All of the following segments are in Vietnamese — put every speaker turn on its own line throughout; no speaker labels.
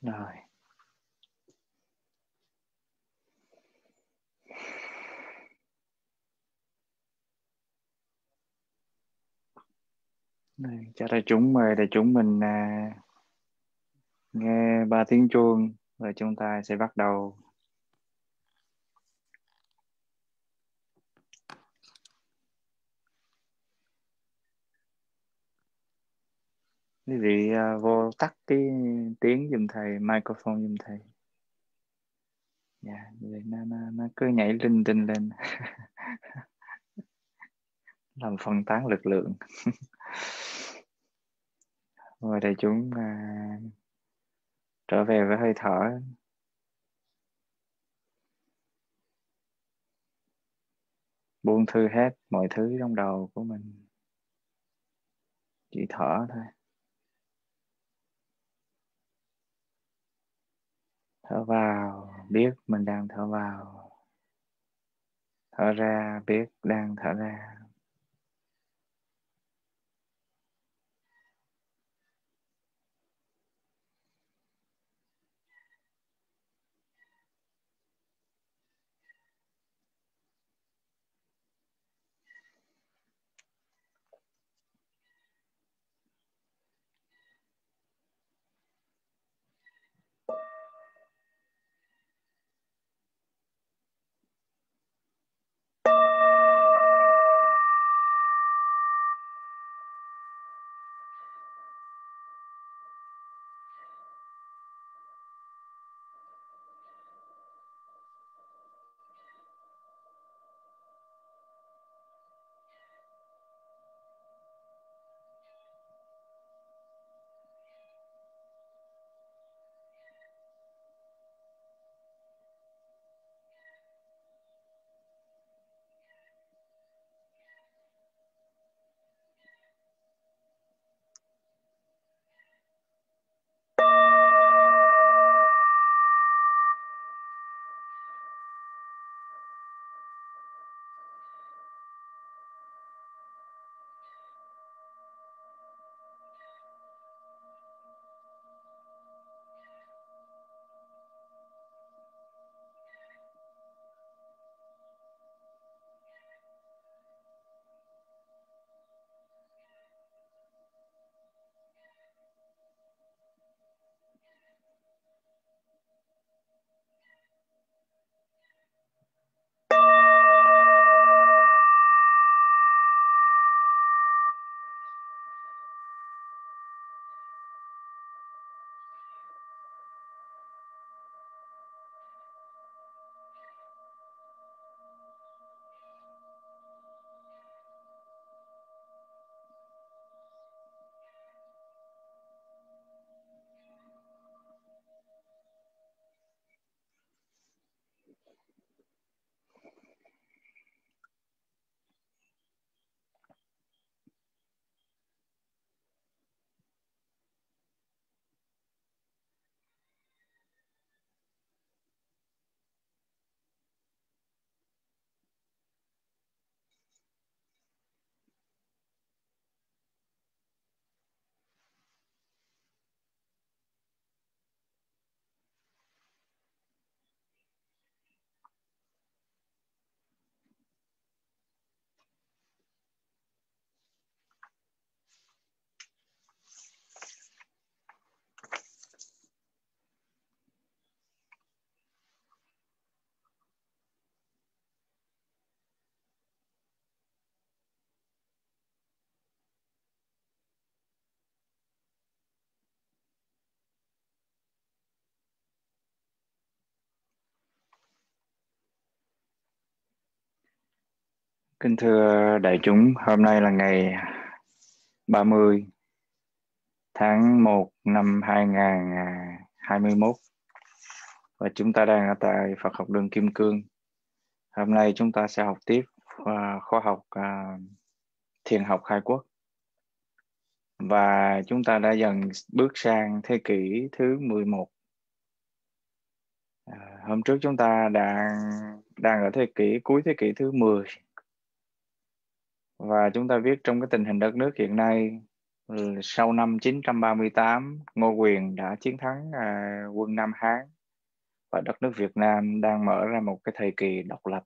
rồi
Đây, cho đại chúng mời đại chúng mình à, nghe ba tiếng chuông rồi chúng ta sẽ bắt đầu quý vị uh, vô tắt cái tiếng dùm thầy microphone dùm thầy dạ yeah, nó, nó, nó cứ nhảy linh tinh lên làm phân tán lực lượng rồi đây chúng uh, trở về với hơi thở buông thư hết mọi thứ trong đầu của mình chỉ thở thôi thở vào biết mình đang thở vào thở ra biết đang thở ra Kính thưa đại chúng, hôm nay là ngày 30 tháng 1 năm 2021 và chúng ta đang ở tại Phật học đường Kim Cương. Hôm nay chúng ta sẽ học tiếp à, khóa học à, thiền học khai quốc và chúng ta đã dần bước sang thế kỷ thứ 11. À, hôm trước chúng ta đang đang ở thế kỷ cuối thế kỷ thứ 10 và chúng ta biết trong cái tình hình đất nước hiện nay sau năm 938 Ngô Quyền đã chiến thắng à, quân Nam Hán và đất nước Việt Nam đang mở ra một cái thời kỳ độc lập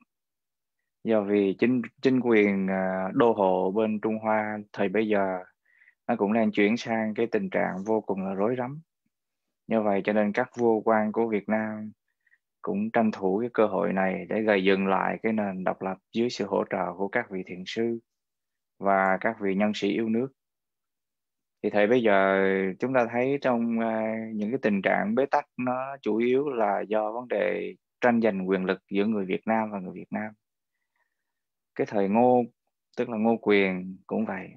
do vì chính chính quyền à, đô hộ bên Trung Hoa thời bây giờ nó cũng đang chuyển sang cái tình trạng vô cùng là rối rắm như vậy cho nên các vua quan của Việt Nam cũng tranh thủ cái cơ hội này để gây dựng lại cái nền độc lập dưới sự hỗ trợ của các vị thiền sư và các vị nhân sĩ yêu nước thì thầy bây giờ chúng ta thấy trong à, những cái tình trạng bế tắc nó chủ yếu là do vấn đề tranh giành quyền lực giữa người Việt Nam và người Việt Nam cái thời Ngô tức là Ngô Quyền cũng vậy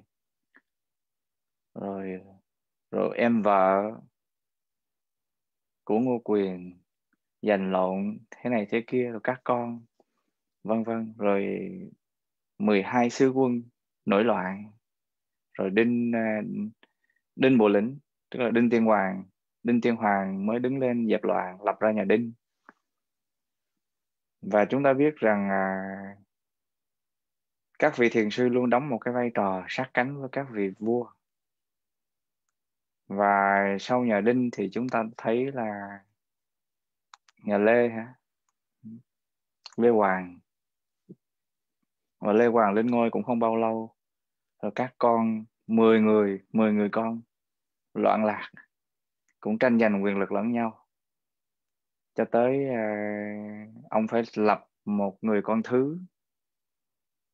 rồi rồi em vợ của Ngô Quyền giành lộn thế này thế kia rồi các con vân vân rồi 12 sứ quân nổi loạn rồi đinh à, đinh bộ lĩnh tức là đinh tiên hoàng đinh tiên hoàng mới đứng lên dẹp loạn lập ra nhà đinh và chúng ta biết rằng à, các vị thiền sư luôn đóng một cái vai trò sát cánh với các vị vua và sau nhà đinh thì chúng ta thấy là nhà lê hả lê hoàng và lê hoàng lên ngôi cũng không bao lâu rồi các con 10 người 10 người con loạn lạc cũng tranh giành quyền lực lẫn nhau cho tới uh, ông phải lập một người con thứ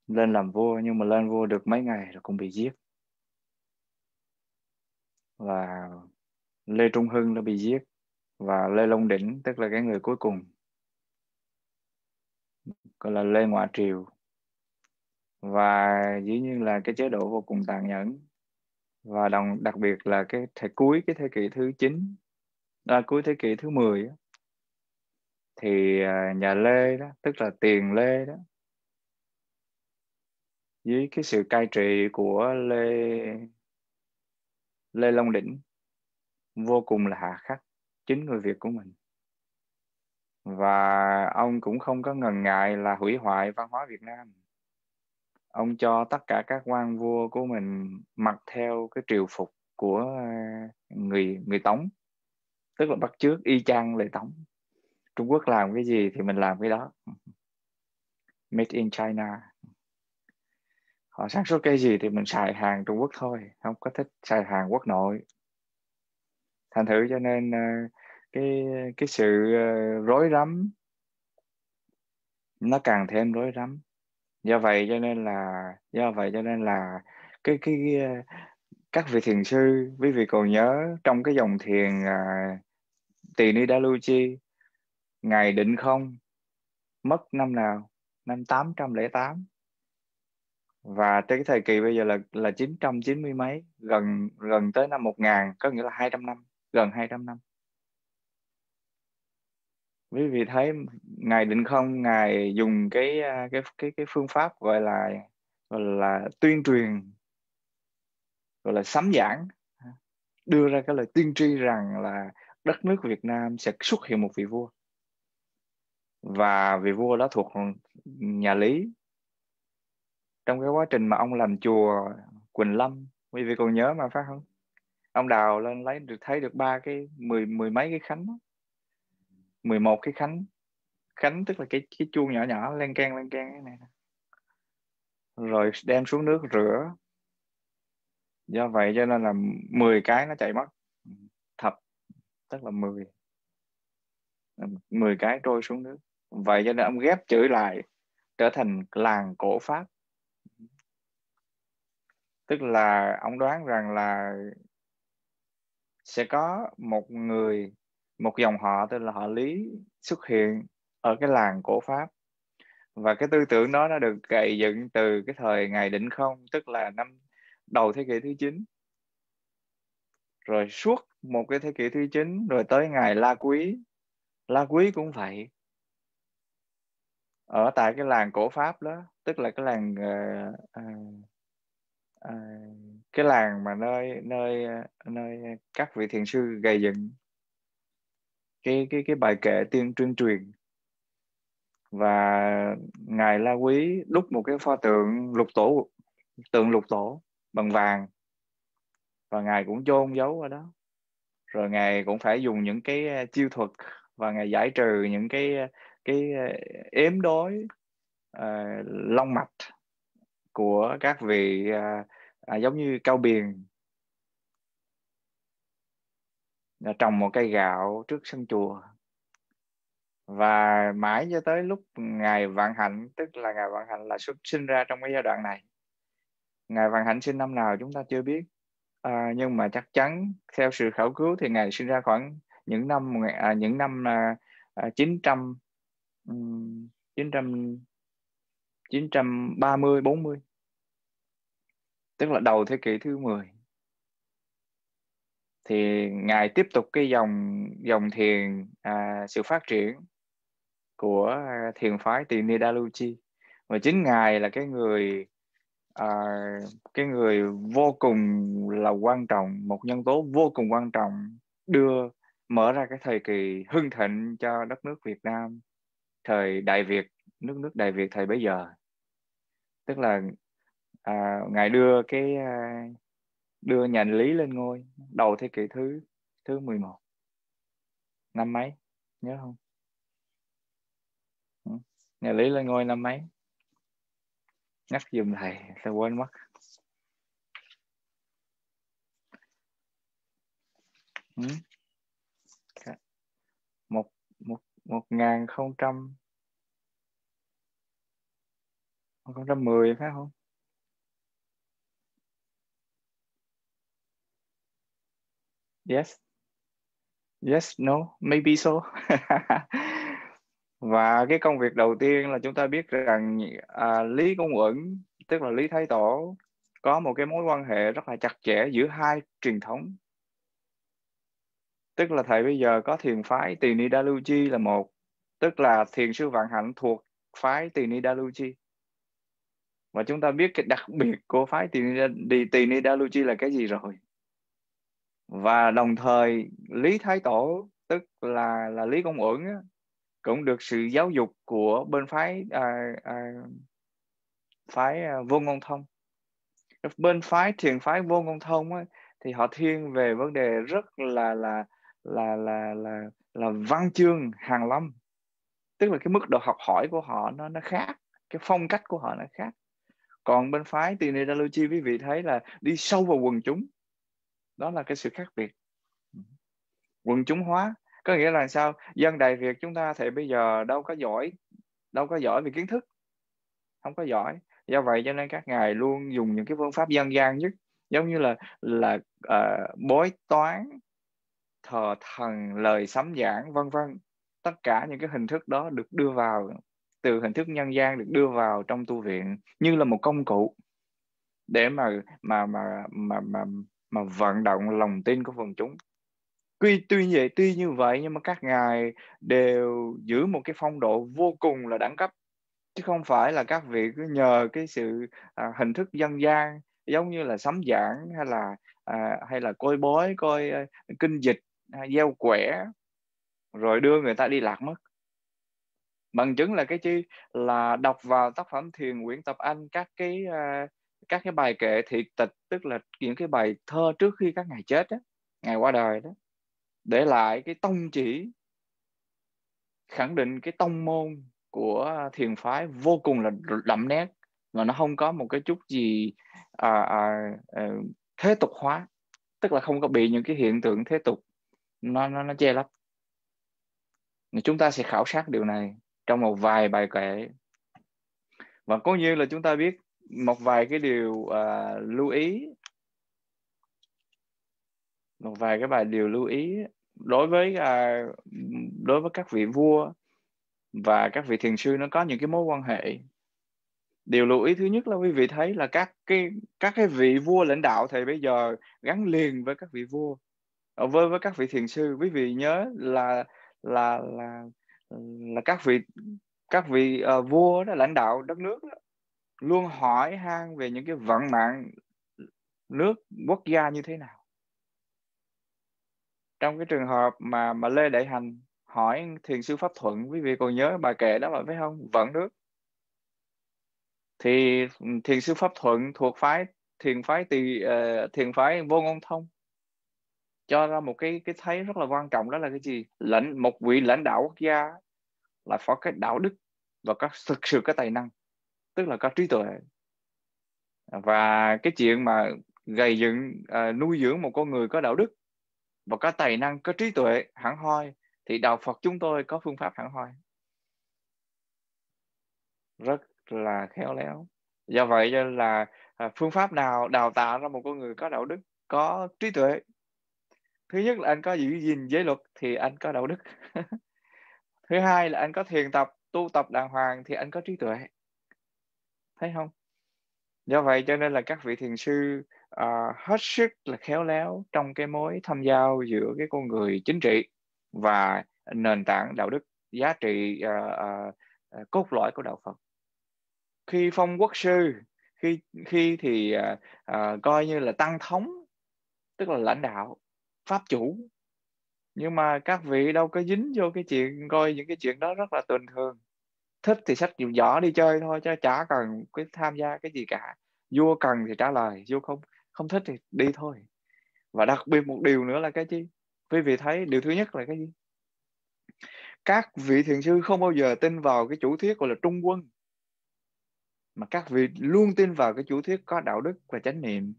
lên làm vua nhưng mà lên vua được mấy ngày rồi cũng bị giết và Lê Trung Hưng đã bị giết và Lê Long Đỉnh tức là cái người cuối cùng gọi là Lê Ngoại Triều và dĩ nhiên là cái chế độ vô cùng tàn nhẫn và đồng đặc biệt là cái thời cuối cái thế kỷ thứ 9 à, cuối thế kỷ thứ 10 thì à, nhà Lê đó tức là tiền Lê đó dưới cái sự cai trị của Lê Lê Long Đỉnh vô cùng là hạ khắc chính người Việt của mình và ông cũng không có ngần ngại là hủy hoại văn hóa Việt Nam ông cho tất cả các quan vua của mình mặc theo cái triều phục của à, người người tống tức là bắt trước y chang lệ tống trung quốc làm cái gì thì mình làm cái đó made in china họ sản xuất cái gì thì mình xài hàng trung quốc thôi không có thích xài hàng quốc nội thành thử cho nên à, cái cái sự à, rối rắm nó càng thêm rối rắm do vậy cho nên là do vậy cho nên là cái cái, cái ờ, các vị thiền sư quý vị còn nhớ trong cái dòng thiền à, tỳ ni đa lưu chi ngày định không mất năm nào năm 808 và tới cái thời kỳ bây giờ là là 990 mấy gần gần tới năm 1000 có nghĩa là 200 năm gần 200 năm quý vị thấy ngài định không ngài dùng cái à, cái cái cái phương pháp gọi là gọi là tuyên truyền gọi là sấm giảng à, đưa ra cái lời tiên tri rằng là đất nước Việt Nam sẽ xuất hiện một vị vua và vị vua đó thuộc nhà Lý trong cái quá trình mà ông làm chùa Quỳnh Lâm quý vị còn nhớ mà phải không ông đào lên lấy được thấy được ba cái mười mười mấy cái khánh đó. 11 cái khánh khánh tức là cái cái chuông nhỏ nhỏ len can len can cái này rồi đem xuống nước rửa do vậy cho nên là 10 cái nó chạy mất thập tức là 10 10 cái trôi xuống nước vậy cho nên ông ghép chữ lại trở thành làng cổ pháp tức là ông đoán rằng là sẽ có một người một dòng họ tên là họ lý xuất hiện ở cái làng cổ pháp và cái tư tưởng đó đã được gầy dựng từ cái thời ngày định không tức là năm đầu thế kỷ thứ 9 rồi suốt một cái thế kỷ thứ 9 rồi tới ngày La Quý La Quý cũng vậy ở tại cái làng cổ Pháp đó tức là cái làng uh, uh, cái làng mà nơi nơi nơi các vị thiền sư gầy dựng cái cái cái bài kệ tiên truyền truyền và ngài La Quý đúc một cái pho tượng lục tổ tượng lục tổ bằng vàng và ngài cũng chôn giấu ở đó rồi ngài cũng phải dùng những cái à, chiêu thuật và ngài giải trừ những cái à, cái à, ếm đối uh, long mạch của các vị uh, giống như cao biền Ờ, trồng một cây gạo trước sân chùa và mãi cho tới lúc ngài vạn hạnh tức là ngài vạn hạnh là xuất sinh ra trong cái giai đoạn này ngài vạn hạnh sinh năm nào chúng ta chưa biết à, nhưng mà chắc chắn theo sự khảo cứu thì ngài sinh ra khoảng những năm à, những năm à, 900 900 930 40 tức là đầu thế kỷ thứ 10 thì ngài tiếp tục cái dòng dòng thiền à, sự phát triển của à, thiền phái Tỳ Nidaluchi và chính ngài là cái người à, cái người vô cùng là quan trọng một nhân tố vô cùng quan trọng đưa mở ra cái thời kỳ hưng thịnh cho đất nước Việt Nam thời Đại Việt nước nước Đại Việt thời bấy giờ tức là à, ngài đưa cái à, đưa nhà Lý lên ngôi đầu thế kỷ thứ thứ 11 năm mấy nhớ không ừ, nhà Lý lên ngôi năm mấy nhắc dùm thầy sẽ quên mất ừ. một một một ngàn không trăm một không trăm mười phải không yes yes no maybe so và cái công việc đầu tiên là chúng ta biết rằng à, lý công uẩn tức là lý thái tổ có một cái mối quan hệ rất là chặt chẽ giữa hai truyền thống tức là thầy bây giờ có thiền phái tỳ ni đa lưu chi là một tức là thiền sư vạn hạnh thuộc phái tỳ ni đa lưu chi và chúng ta biết cái đặc biệt của phái tỳ ni đa lưu chi là cái gì rồi và đồng thời lý thái tổ tức là là lý công uẩn cũng được sự giáo dục của bên phái à, à, phái à, vô ngôn thông bên phái thiền phái vô ngôn thông á, thì họ thiên về vấn đề rất là là là là là là văn chương hàng lâm tức là cái mức độ học hỏi của họ nó nó khác cái phong cách của họ nó khác còn bên phái Tinedalogy quý vị thấy là đi sâu vào quần chúng đó là cái sự khác biệt ừ. quần chúng hóa có nghĩa là sao dân đại việt chúng ta thì bây giờ đâu có giỏi đâu có giỏi về kiến thức không có giỏi do vậy cho nên các ngài luôn dùng những cái phương pháp dân gian nhất giống như là là uh, bói toán thờ thần lời sấm giảng vân vân tất cả những cái hình thức đó được đưa vào từ hình thức nhân gian được đưa vào trong tu viện như là một công cụ để mà mà mà mà, mà mà vận động lòng tin của quần chúng tuy tuy vậy tuy như vậy nhưng mà các ngài đều giữ một cái phong độ vô cùng là đẳng cấp chứ không phải là các vị cứ nhờ cái sự à, hình thức dân gian giống như là sắm giảng hay là à, hay là coi bói coi à, kinh dịch à, gieo quẻ rồi đưa người ta đi lạc mất bằng chứng là cái chi là đọc vào tác phẩm thiền quyển tập anh các cái à, các cái bài kệ thị tịch tức là những cái bài thơ trước khi các ngài chết đó, ngài qua đời đó để lại cái tông chỉ khẳng định cái tông môn của thiền phái vô cùng là đậm nét và nó không có một cái chút gì à, à, à, thế tục hóa tức là không có bị những cái hiện tượng thế tục nó nó nó che lấp chúng ta sẽ khảo sát điều này trong một vài bài kệ và có như là chúng ta biết một vài cái điều uh, lưu ý một vài cái bài điều lưu ý đối với uh, đối với các vị vua và các vị thiền sư nó có những cái mối quan hệ điều lưu ý thứ nhất là quý vị thấy là các cái các cái vị vua lãnh đạo thì bây giờ gắn liền với các vị vua ờ, với với các vị thiền sư quý vị nhớ là là là là các vị các vị uh, vua đó lãnh đạo đất nước đó luôn hỏi han về những cái vận mạng nước quốc gia như thế nào trong cái trường hợp mà mà Lê Đại Hành hỏi thiền sư pháp thuận quý vị còn nhớ bà kể đó phải không vận nước thì thiền sư pháp thuận thuộc phái thiền phái tỳ uh, thiền phái vô ngôn thông cho ra một cái cái thấy rất là quan trọng đó là cái gì lãnh một vị lãnh đạo quốc gia là phải cái đạo đức và các thực sự cái tài năng tức là có trí tuệ và cái chuyện mà gầy dựng à, nuôi dưỡng một con người có đạo đức và có tài năng có trí tuệ hẳn hoi thì đạo Phật chúng tôi có phương pháp hẳn hoi rất là khéo léo do vậy là à, phương pháp nào đào tạo ra một con người có đạo đức có trí tuệ thứ nhất là anh có giữ gìn giới luật thì anh có đạo đức thứ hai là anh có thiền tập tu tập đàng hoàng thì anh có trí tuệ thấy không do vậy cho nên là các vị thiền sư uh, hết sức là khéo léo trong cái mối thâm giao giữa cái con người chính trị và nền tảng đạo đức giá trị uh, uh, cốt lõi của đạo Phật khi phong quốc sư khi khi thì uh, uh, coi như là tăng thống tức là lãnh đạo pháp chủ nhưng mà các vị đâu có dính vô cái chuyện coi những cái chuyện đó rất là bình thường thích thì sách chịu giỏ đi chơi thôi chứ chả cần cái tham gia cái gì cả vua cần thì trả lời vua không không thích thì đi thôi và đặc biệt một điều nữa là cái gì quý vị thấy điều thứ nhất là cái gì các vị thiền sư không bao giờ tin vào cái chủ thuyết gọi là trung quân mà các vị luôn tin vào cái chủ thuyết có đạo đức và chánh niệm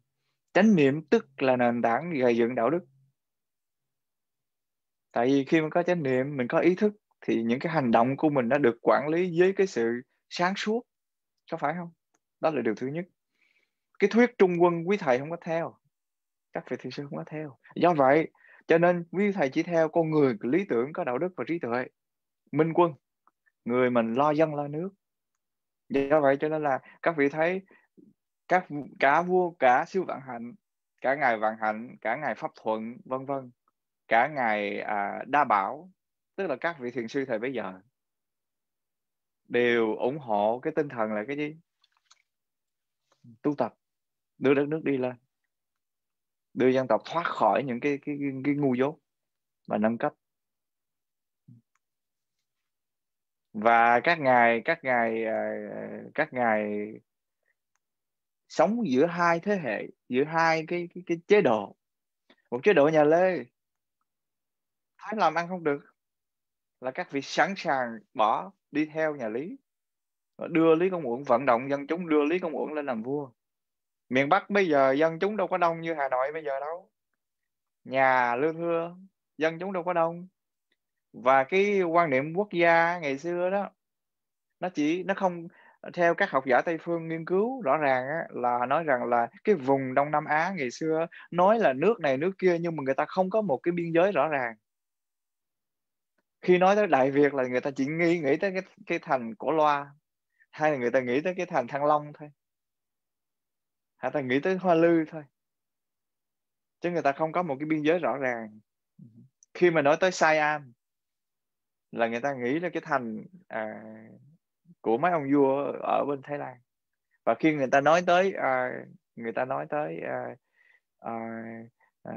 chánh niệm tức là nền tảng gây dựng đạo đức tại vì khi mình có chánh niệm mình có ý thức thì những cái hành động của mình đã được quản lý với cái sự sáng suốt có phải không đó là điều thứ nhất cái thuyết trung quân quý thầy không có theo các vị thiền sư không có theo do vậy cho nên quý thầy chỉ theo con người lý tưởng có đạo đức và trí tuệ minh quân người mình lo dân lo nước do vậy cho nên là các vị thấy các cả vua cả siêu vạn hạnh cả ngài vạn hạnh cả ngài pháp thuận vân vân cả ngài à, đa bảo tức là các vị thiền sư thời bây giờ đều ủng hộ cái tinh thần là cái gì tu tập đưa đất nước đi lên đưa dân tộc thoát khỏi những cái cái cái, cái ngu dốt và nâng cấp và các ngài các ngài à, các ngài sống giữa hai thế hệ giữa hai cái cái, cái chế độ một chế độ nhà lê thái làm ăn không được là các vị sẵn sàng bỏ đi theo nhà Lý đưa Lý Công Uẩn vận động dân chúng đưa Lý Công Uẩn lên làm vua miền Bắc bây giờ dân chúng đâu có đông như Hà Nội bây giờ đâu nhà lương thưa dân chúng đâu có đông và cái quan niệm quốc gia ngày xưa đó nó chỉ nó không theo các học giả tây phương nghiên cứu rõ ràng á, là nói rằng là cái vùng đông nam á ngày xưa nói là nước này nước kia nhưng mà người ta không có một cái biên giới rõ ràng khi nói tới đại việt là người ta chỉ nghĩ nghĩ tới cái cái thành cổ loa hay là người ta nghĩ tới cái thành thăng long thôi hay ta nghĩ tới hoa lư thôi chứ người ta không có một cái biên giới rõ ràng khi mà nói tới Sai Am là người ta nghĩ là cái thành à, của mấy ông vua ở bên Thái Lan và khi người ta nói tới à, người ta nói tới à, à, à,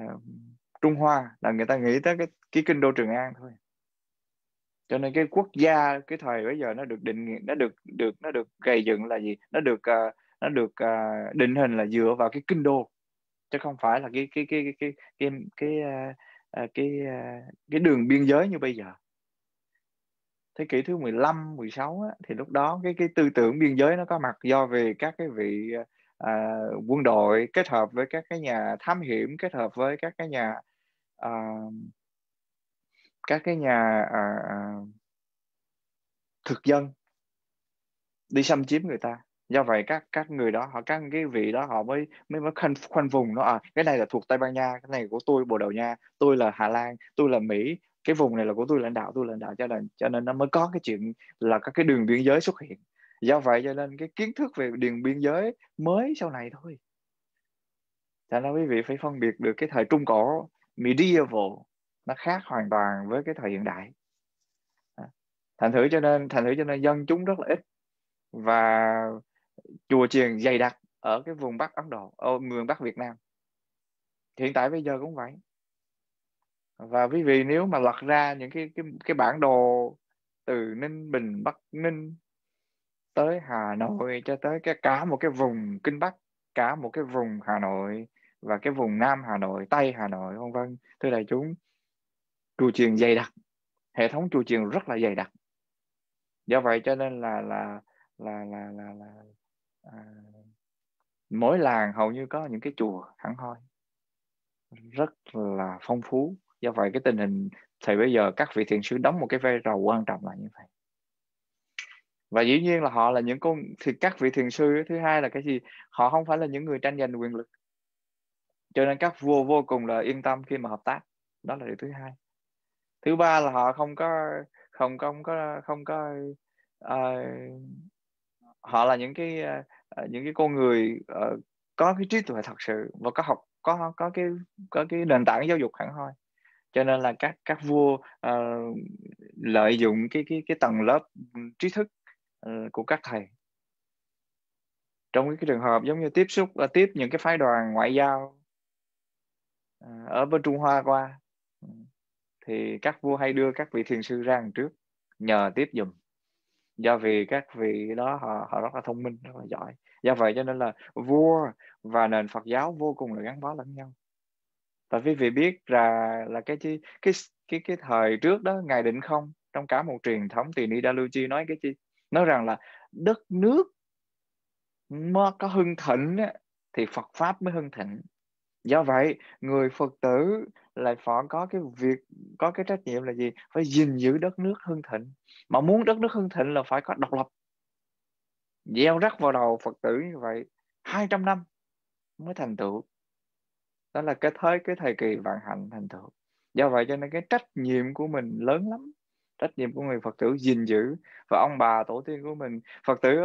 Trung Hoa là người ta nghĩ tới cái, cái kinh đô Trường An thôi cho nên cái quốc gia cái thời bây giờ nó được định nó được được nó được gây dựng là gì nó được uh, nó được uh, định hình là dựa vào cái kinh đô chứ không phải là cái cái cái cái cái cái cái, uh, cái, uh, cái đường biên giới như bây giờ thế kỷ thứ 15, 16 á, thì lúc đó cái cái tư tưởng biên giới nó có mặt do về các cái vị à, quân đội kết hợp với các cái nhà thám hiểm kết hợp với các cái nhà à, các cái nhà à, à, thực dân đi xâm chiếm người ta do vậy các các người đó họ các cái vị đó họ mới mới mới khoanh khoanh vùng nó à cái này là thuộc tây ban nha cái này của tôi bồ đào nha tôi là hà lan tôi là mỹ cái vùng này là của tôi lãnh đạo tôi lãnh đạo cho nên cho nên nó mới có cái chuyện là các cái đường biên giới xuất hiện do vậy cho nên cái kiến thức về đường biên giới mới sau này thôi cho nên quý vị phải phân biệt được cái thời trung cổ medieval nó khác hoàn toàn với cái thời hiện đại à, thành thử cho nên thành thử cho nên dân chúng rất là ít và chùa chiền dày đặc ở cái vùng bắc ấn độ ở miền bắc việt nam hiện tại bây giờ cũng vậy và quý vị nếu mà lật ra những cái cái cái bản đồ từ ninh bình bắc ninh tới hà nội cho tới cái cả một cái vùng kinh bắc cả một cái vùng hà nội và cái vùng nam hà nội tây hà nội vân vân thưa đại chúng chùa chiền dày đặc hệ thống chùa chiền rất là dày đặc do vậy cho nên là là là là là, là à, mỗi làng hầu như có những cái chùa hẳn hoi rất là phong phú do vậy cái tình hình thì bây giờ các vị thiền sư đóng một cái vai trò quan trọng là như vậy và dĩ nhiên là họ là những con thì các vị thiền sư thứ hai là cái gì họ không phải là những người tranh giành quyền lực cho nên các vua vô cùng là yên tâm khi mà hợp tác đó là điều thứ hai thứ ba là họ không có không không có không có uh, họ là những cái uh, những cái con người uh, có cái trí tuệ thật sự và có học có có cái có cái nền tảng giáo dục hẳn hoi cho nên là các các vua uh, lợi dụng cái cái cái tầng lớp trí thức uh, của các thầy trong cái, trường hợp giống như tiếp xúc uh, tiếp những cái phái đoàn ngoại giao uh, ở bên Trung Hoa qua ừ thì các vua hay đưa các vị thiền sư ra hàng trước nhờ tiếp dùm do vì các vị đó họ, họ rất là thông minh rất là giỏi do vậy cho nên là vua và nền Phật giáo vô cùng là gắn bó lẫn nhau tại vì vị biết là là cái chi cái cái cái thời trước đó ngài định không trong cả một truyền thống thì Nida Chi nói cái chi nói rằng là đất nước mà có hưng thịnh thì Phật pháp mới hưng thịnh do vậy người Phật tử lại phải có cái việc có cái trách nhiệm là gì phải gìn giữ đất nước hưng thịnh mà muốn đất nước hưng thịnh là phải có độc lập gieo rắc vào đầu phật tử như vậy 200 năm mới thành tựu đó là cái thế cái thời kỳ vạn hạnh thành tựu do vậy cho nên cái trách nhiệm của mình lớn lắm trách nhiệm của người phật tử gìn giữ và ông bà tổ tiên của mình phật tử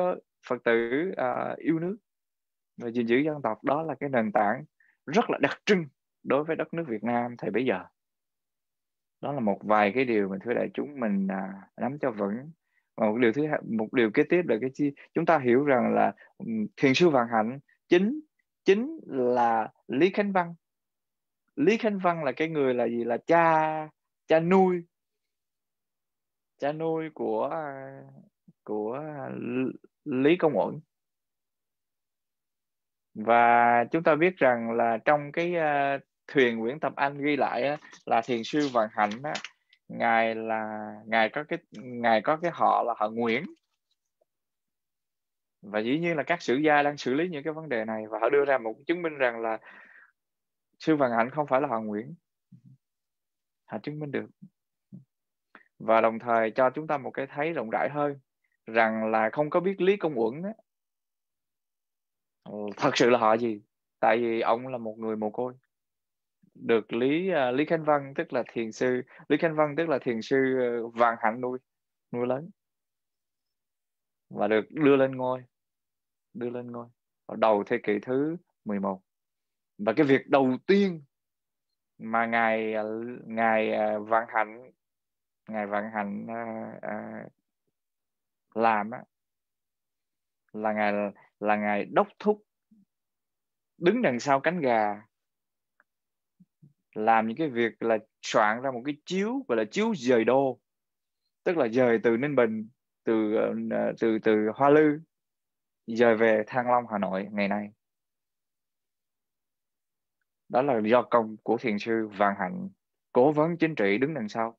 phật tử uh, yêu nước và gìn giữ dân tộc đó là cái nền tảng rất là đặc trưng đối với đất nước Việt Nam thời bấy giờ đó là một vài cái điều mà thưa đại chúng mình à, nắm cho vững và một điều thứ hai, một điều kế tiếp là cái chi chúng ta hiểu rằng là ừ, thiền sư vạn hạnh chính chính là Lý Khánh Văn Lý Khánh Văn là cái người là gì là cha cha nuôi cha nuôi của à, của Lý Công Uẩn và chúng ta biết rằng là trong cái à, thuyền Nguyễn Tâm Anh ghi lại á, là thiền sư Vạn Hạnh á, ngài là ngài có cái ngài có cái họ là họ Nguyễn và dĩ nhiên là các sử gia đang xử lý những cái vấn đề này và họ đưa ra một chứng minh rằng là sư Vạn Hạnh không phải là họ Nguyễn họ chứng minh được và đồng thời cho chúng ta một cái thấy rộng rãi hơn rằng là không có biết lý công uẩn thật sự là họ gì tại vì ông là một người mồ côi được lý uh, lý khánh văn tức là thiền sư lý khánh văn tức là thiền sư ờ, vàng hạnh nuôi nuôi lớn và được đưa lên ngôi đưa lên ngôi vào đầu thế kỷ thứ 11 và cái việc đầu tiên mà ngài à, ngài uh, vạn hạnh ngài vạn hạnh uh, uh, làm á là ngài là ngài đốc thúc đứng đằng sau cánh gà làm những cái việc là soạn ra một cái chiếu gọi là chiếu dời đô tức là dời từ ninh bình từ ờ, ờ, từ từ hoa lư dời về thăng long hà nội ngày nay đó là do công của thiền sư vạn hạnh cố vấn chính trị đứng đằng sau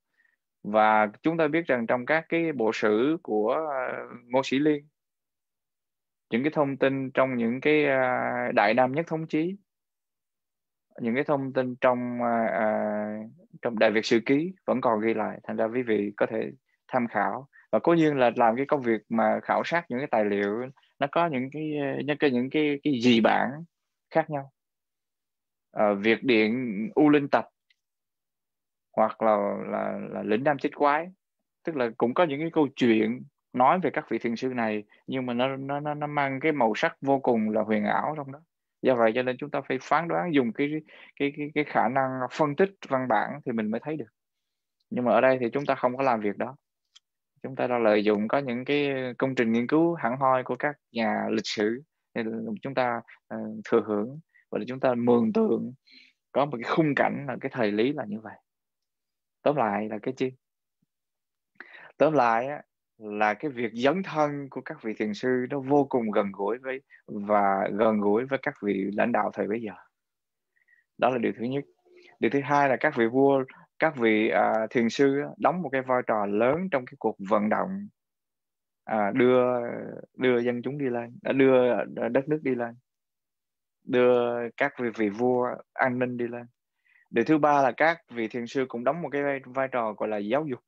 và chúng ta biết rằng trong các cái bộ sử của ờ, ngô sĩ liên những cái thông tin trong những cái đại nam nhất thống chí những cái thông tin trong à, à, trong đại việt sử ký vẫn còn ghi lại thành ra quý vị có thể tham khảo và cố nhiên là làm cái công việc mà khảo sát những cái tài liệu nó có những cái những cái những cái cái gì bản khác nhau à, ờ, việc điện u linh tập hoặc là là, là lĩnh nam chích quái tức là cũng có những cái câu chuyện nói về các vị thiền sư này nhưng mà nó nó nó mang cái màu sắc vô cùng là huyền ảo trong đó do vậy cho nên chúng ta phải phán đoán dùng cái cái cái, cái khả năng phân tích văn bản thì mình mới thấy được nhưng mà ở đây thì chúng ta không có làm việc đó chúng ta đã lợi dụng có những cái công trình nghiên cứu hẳn hoi của các nhà lịch sử chúng ta ờ, thừa hưởng và chúng ta mường tượng có một cái khung cảnh là cái thời lý là như vậy tóm lại là cái chi tóm lại là cái việc dấn thân của các vị thiền sư nó vô cùng gần gũi với và gần gũi với các vị lãnh đạo thời bấy giờ đó là điều thứ nhất điều thứ hai là các vị vua các vị uh, thiền sư đóng một cái vai trò lớn trong cái cuộc vận động uh, đưa đưa dân chúng đi lên à, đưa đất nước đi lên đưa các vị vị vua an ninh đi lên điều thứ ba là các vị thiền sư cũng đóng một cái vai trò gọi là giáo dục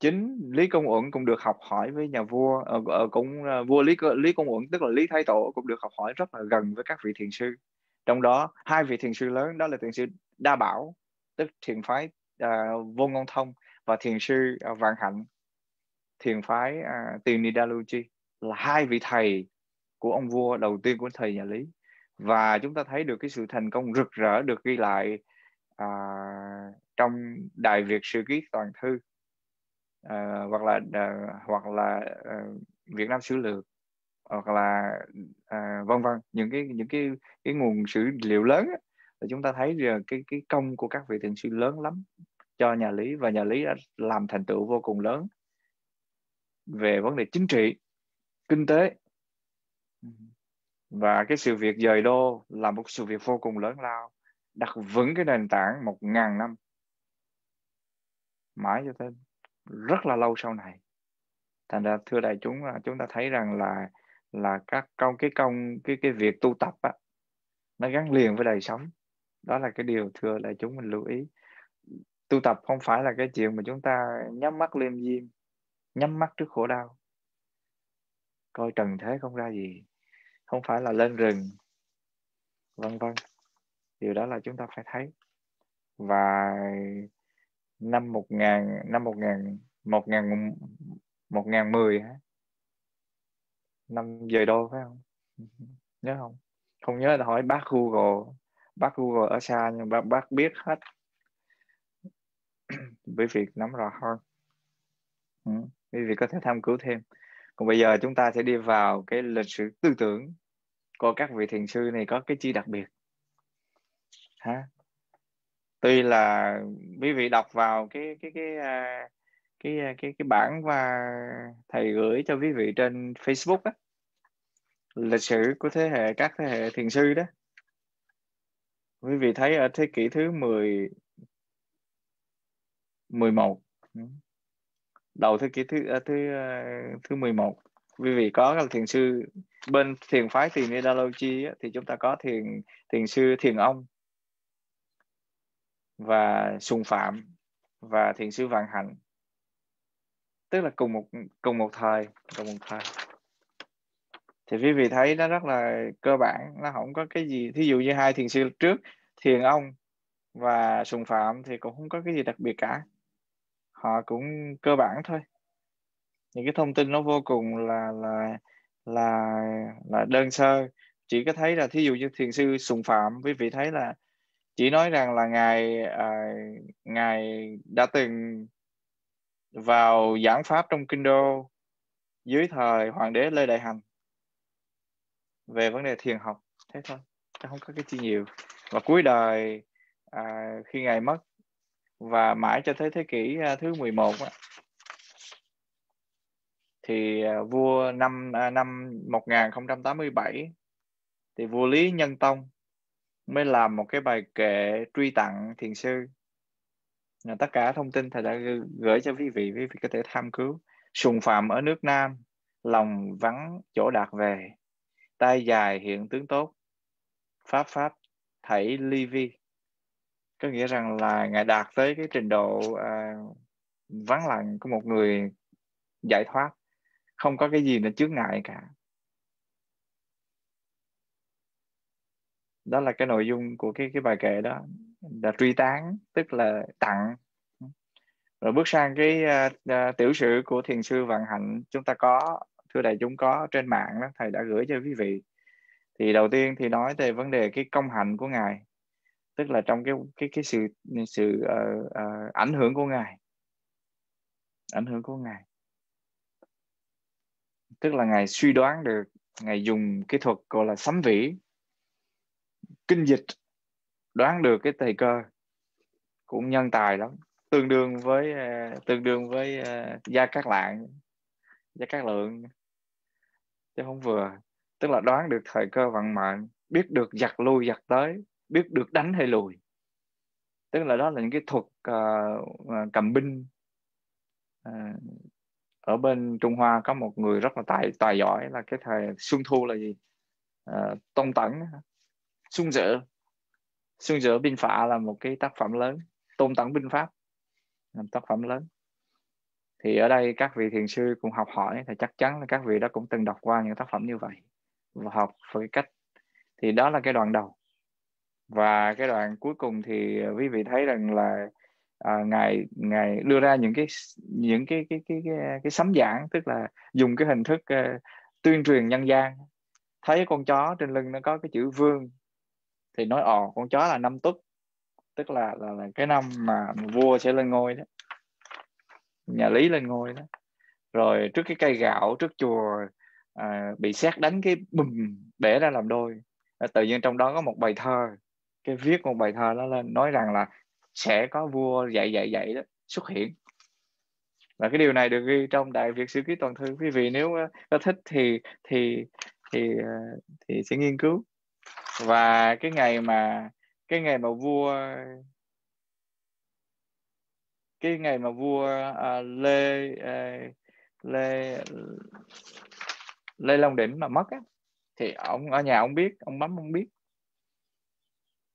chính lý công uẩn cũng được học hỏi với nhà vua ở ờ, ờ, cũng ờ, vua lý lý công uẩn tức là lý thái tổ cũng được học hỏi rất là gần với các vị thiền sư trong đó hai vị thiền sư lớn đó là thiền sư đa bảo tức thiền phái uh, à, vô ngôn thông và thiền sư uh, vạn hạnh thiền phái uh, à, tiền nidaluchi là hai vị thầy của ông vua đầu tiên của thầy nhà lý và chúng ta thấy được cái sự thành công rực rỡ được ghi lại uh, trong đại việt sử ký toàn thư uh, hoặc là uh, hoặc là uh, Việt Nam sử lược hoặc là uh, vân vân những cái những cái cái nguồn sử liệu lớn á, là chúng ta thấy rằng cái cái công của các vị thượng sư lớn lắm cho nhà lý và nhà lý đã làm thành tựu vô cùng lớn về vấn đề chính trị kinh tế và cái sự việc dời đô là một sự việc vô cùng lớn lao đặt vững cái nền tảng một ngàn năm mãi cho tới rất là lâu sau này thành ra thưa đại chúng à, chúng ta thấy rằng là là các công cái công cái cái việc tu tập á, nó gắn liền với đời sống đó là cái điều thưa đại chúng mình lưu ý tu tập không phải là cái chuyện mà chúng ta nhắm mắt liêm diêm nhắm mắt trước khổ đau coi trần thế không ra gì không phải là lên rừng vân vân điều đó là chúng ta phải thấy và năm một ngàn năm một ngàn một ngàn một ngàn mười hả năm giờ đô phải không nhớ không không nhớ là hỏi bác Google bác Google ở xa nhưng bác bác biết hết bởi vì nắm rõ hơn ừ. bởi vì có thể tham cứu thêm còn bây giờ chúng ta sẽ đi vào cái lịch sử tư tưởng của các vị thiền sư này có cái chi đặc biệt Hả? tuy là quý vị đọc vào cái cái cái à, à, cái cái cái, cái bản và thầy gửi cho quý vị trên Facebook đó lịch sử của thế hệ các thế hệ thiền sư đó quý vị thấy ở thế kỷ thứ 10 11 đầu thế kỷ thứ à, thứ thứ 11 quý vị có các thiền sư bên thiền phái thiền Nidalogy thì chúng ta có thiền thiền sư thiền ông và Sùng Phạm và Thiền sư Vạn Hạnh tức là cùng một cùng một thời cùng một thời thì quý vị thấy nó rất là cơ bản nó không có cái gì thí dụ như hai thiền sư trước thiền ông và sùng phạm thì cũng không có cái gì đặc biệt cả họ cũng cơ bản thôi những cái thông tin nó vô cùng là là là là đơn sơ chỉ có thấy là thí dụ như thiền sư sùng phạm quý vị thấy là chỉ nói rằng là ngài à, ngài đã từng vào giảng pháp trong kinh đô dưới thời hoàng đế lê đại hành về vấn đề thiền học thế thôi chứ không có cái chi nhiều và cuối đời à, khi ngài mất và mãi cho tới thế kỷ à, thứ 11 một thì à, vua năm à, năm 1087 thì vua Lý Nhân Tông mới làm một cái bài kệ truy tặng thiền sư là tất cả thông tin thầy đã gửi cho quý vị quý vị có thể tham cứu sùng phạm ở nước nam lòng vắng chỗ đạt về tay dài hiện tướng tốt pháp pháp thảy ly vi có nghĩa rằng là ngài đạt tới cái trình độ à, vắng lặng của một người giải thoát không có cái gì là chướng ngại cả đó là cái nội dung của cái cái bài kệ đó là truy tán tức là tặng rồi bước sang cái uh, uh, tiểu sử của thiền sư vạn hạnh chúng ta có thưa đại chúng có trên mạng đó thầy đã gửi cho quý vị thì đầu tiên thì nói về vấn đề cái công hạnh của ngài tức là trong cái cái cái sự sự uh, uh, ảnh hưởng của ngài ảnh hưởng của ngài tức là ngài suy đoán được ngài dùng kỹ thuật gọi là sấm vĩ kinh dịch đoán được cái thời cơ cũng nhân tài lắm tương đương với ờ, tương đương với ờ, gia các lạng gia các lượng chứ không vừa tức là đoán được thời cơ vận mệnh biết được giặt lui giặt tới biết được đánh hay lùi tức là đó là những cái thuật uh, cầm binh uh, ở bên Trung Hoa có một người rất là tài tài giỏi là cái thời Xuân Thu là gì uh, Tông Tẩn xung dở xung dở binh phạ là một cái tác phẩm lớn tôn tặng binh pháp là một tác phẩm lớn thì ở đây các vị thiền sư cũng học hỏi thì chắc chắn là các vị đó cũng từng đọc qua những tác phẩm như vậy và học với cách thì đó là cái đoạn đầu và cái đoạn cuối cùng thì quý vị thấy rằng là à, ngài ngài đưa ra những cái những cái cái cái cái, cái sấm giảng tức là dùng cái hình thức uh, tuyên truyền nhân gian thấy con chó trên lưng nó có cái chữ vương thì nói ồ ờ, con chó là năm tuất tức là, là là cái năm mà vua sẽ lên ngôi đó nhà lý lên ngôi đó rồi trước cái cây gạo trước chùa à, bị xét đánh cái bùm bể ra làm đôi à, tự nhiên trong đó có một bài thơ cái viết một bài thơ đó lên nói rằng là sẽ có vua dạy dạy dạy đó xuất hiện và cái điều này được ghi trong đại việt sử ký toàn thư quý vị nếu à, có thích thì thì thì thì, à, thì sẽ nghiên cứu và cái ngày mà cái ngày mà vua cái ngày mà vua à, lê à, lê lê long đỉnh mà mất á thì ông ở nhà ông biết ông bấm ông biết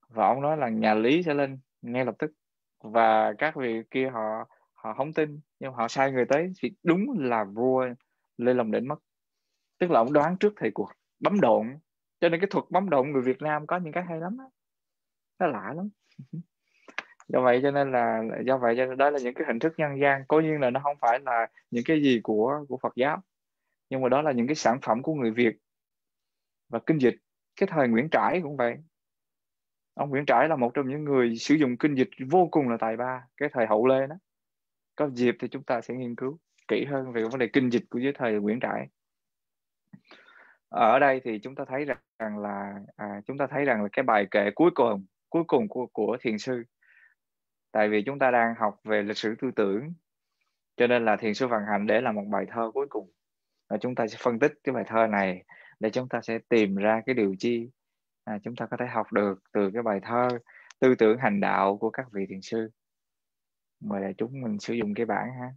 và ông nói là nhà lý sẽ lên ngay lập tức và các vị kia họ họ không tin nhưng họ sai người tới thì đúng là vua lê long đỉnh mất tức là ông đoán trước thời cuộc bấm độn cho nên cái thuật bấm đụng người Việt Nam có những cái hay lắm đó. nó lạ lắm do vậy cho nên là do vậy cho nên đó là những cái hình thức nhân gian cố nhiên là nó không phải là những cái gì của của Phật giáo nhưng mà đó là những cái sản phẩm của người Việt và kinh dịch cái thời Nguyễn Trãi cũng vậy ông Nguyễn Trãi là một trong những người sử dụng kinh dịch vô cùng là tài ba cái thời hậu lê đó có dịp thì chúng ta sẽ nghiên cứu kỹ hơn về vấn đề kinh dịch của dưới thời Nguyễn Trãi ở đây thì chúng ta thấy rằng là à, chúng ta thấy rằng là cái bài kệ cuối cùng cuối cùng của của thiền sư tại vì chúng ta đang học về lịch sử tư tưởng cho nên là thiền sư vận hạnh để làm một bài thơ cuối cùng và chúng ta sẽ phân tích cái bài thơ này để chúng ta sẽ tìm ra cái điều chi à, chúng ta có thể học được từ cái bài thơ tư tưởng hành đạo của các vị thiền sư mời đại chúng mình sử dụng cái bản ha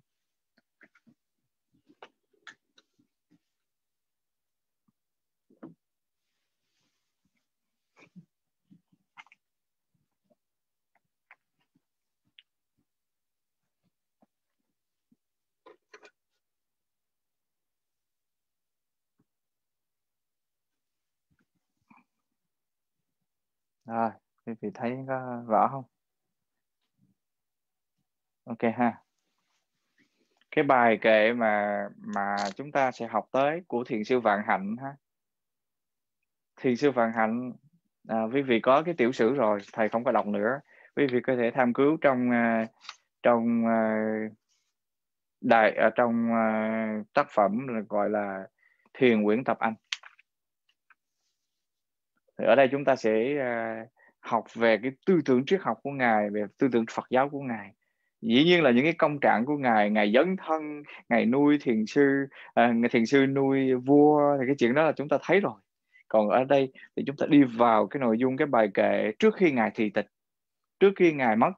Rồi, quý vị thấy có rõ không? Ok ha. Cái bài kệ mà mà chúng ta sẽ học tới của Thiền sư Vạn Hạnh ha. Thiền sư Vạn Hạnh à, quý vị có cái tiểu sử rồi, thầy không có đọc nữa. Quý vị có thể tham cứu trong à, trong à, đại ở à, trong tác phẩm gọi là Thiền quyển tập Anh thì ở đây chúng ta sẽ à, học về cái tư tưởng triết học của ngài về tư tưởng Phật giáo của ngài dĩ nhiên là những cái công trạng của ngài ngài dấn thân ngài nuôi thiền sư à, ngài thiền sư nuôi vua thì cái chuyện đó là chúng ta thấy rồi còn ở đây thì chúng ta đi vào cái nội dung cái bài kệ trước khi ngài thị tịch trước khi ngài mất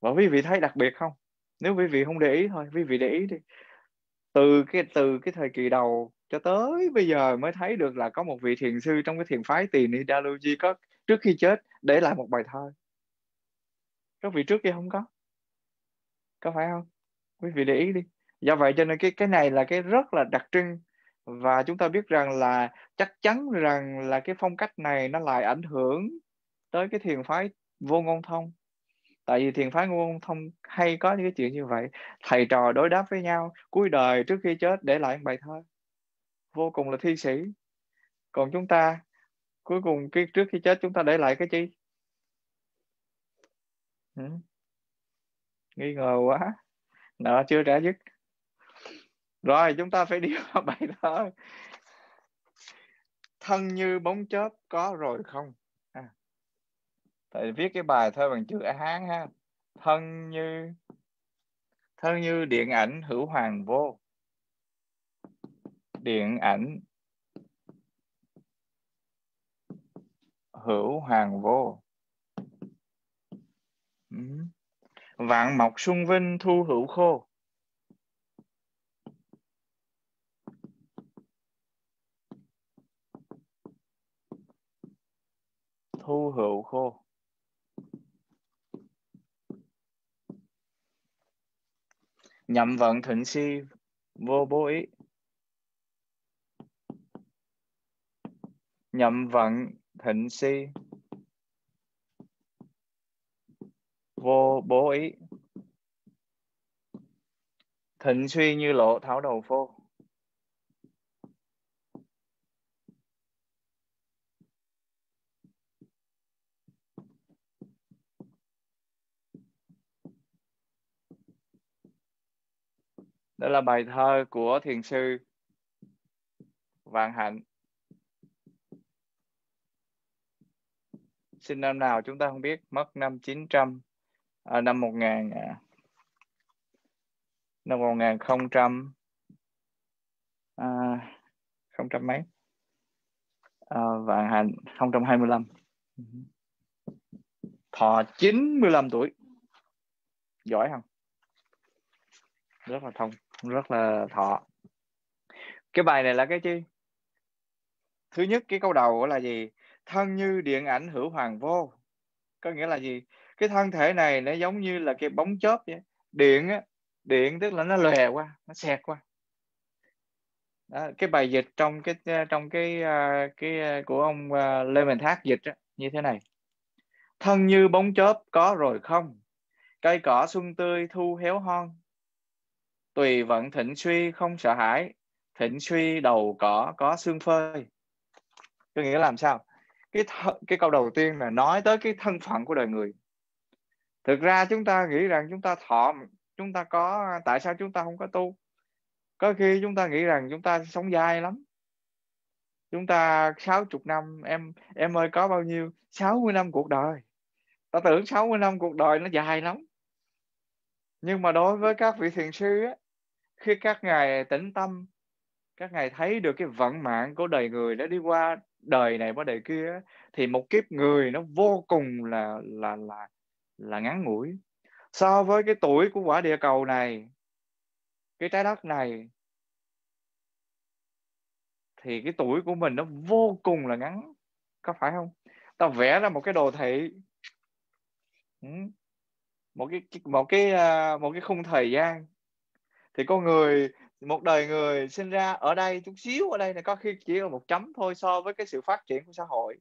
và quý vị thấy đặc biệt không nếu quý vị không để ý thôi quý vị để ý đi từ cái từ cái thời kỳ đầu cho tới bây giờ mới thấy được là có một vị thiền sư trong cái thiền phái tiền Nidaluji có trước khi chết để lại một bài thơ các vị trước kia không có có phải không quý vị để ý đi do vậy cho nên cái cái này là cái rất là đặc trưng và chúng ta biết rằng là chắc chắn rằng là cái phong cách này nó lại ảnh hưởng tới cái thiền phái vô ngôn thông tại vì thiền phái vô ngôn thông hay có những cái chuyện như vậy thầy trò đối đáp với nhau cuối đời trước khi chết để lại một bài thơ vô cùng là thi sĩ còn chúng ta cuối cùng cái trước khi chết chúng ta để lại cái chi ừ? nghi ngờ quá nợ chưa trả dứt rồi chúng ta phải đi vào bài thơ thân như bóng chớp có rồi không à. thầy viết cái bài thôi bằng chữ hán ha thân như thân như điện ảnh hữu hoàng vô điện ảnh hữu hoàng vô ừ. vạn mộc xuân vinh thu hữu khô thu hữu khô nhậm vận thịnh si vô bối ý nhậm vận thịnh si vô bố ý thịnh suy như lộ tháo đầu phô Đó là bài thơ của thiền sư Vạn Hạnh. sinh năm nào chúng ta không biết mất năm 900 à, năm 1000 à, năm 1000 à, không trăm mấy à, và hành 025 thọ 95 tuổi giỏi không rất là thông rất là thọ cái bài này là cái chi thứ nhất cái câu đầu là gì thân như điện ảnh hữu hoàng vô có nghĩa là gì cái thân thể này nó giống như là cái bóng chớp vậy điện á điện tức là nó lòe qua nó xẹt qua đó, cái bài dịch trong cái ờ, trong cái ờ, cái ờ, của ông Lê Minh Thác dịch á, như thế này thân như bóng chớp có rồi không cây cỏ xuân tươi thu héo hon tùy vận thịnh suy không sợ hãi thịnh suy đầu cỏ có xương phơi có nghĩa làm sao cái th- cái câu đầu tiên là nói tới cái thân phận của đời người thực ra chúng ta nghĩ rằng chúng ta thọ chúng ta có tại sao chúng ta không có tu có khi chúng ta nghĩ rằng chúng ta sống dai lắm chúng ta 60 năm em em ơi có bao nhiêu 60 năm cuộc đời ta tưởng 60 năm cuộc đời nó dài lắm nhưng mà đối với các vị thiền sư á, khi các ngài tĩnh tâm các ngài thấy được cái vận mạng của đời người đã đi qua đời này qua đời kia thì một kiếp người nó vô cùng là là là là ngắn ngủi so với cái tuổi của quả địa cầu này cái trái đất này thì cái tuổi của mình nó vô cùng là ngắn có phải không ta vẽ ra một cái đồ thị ừ. một cái một cái à, một cái khung thời gian thì con người một đời người sinh ra ở đây chút xíu ở đây là có khi chỉ là một chấm thôi so với cái sự phát triển của xã hội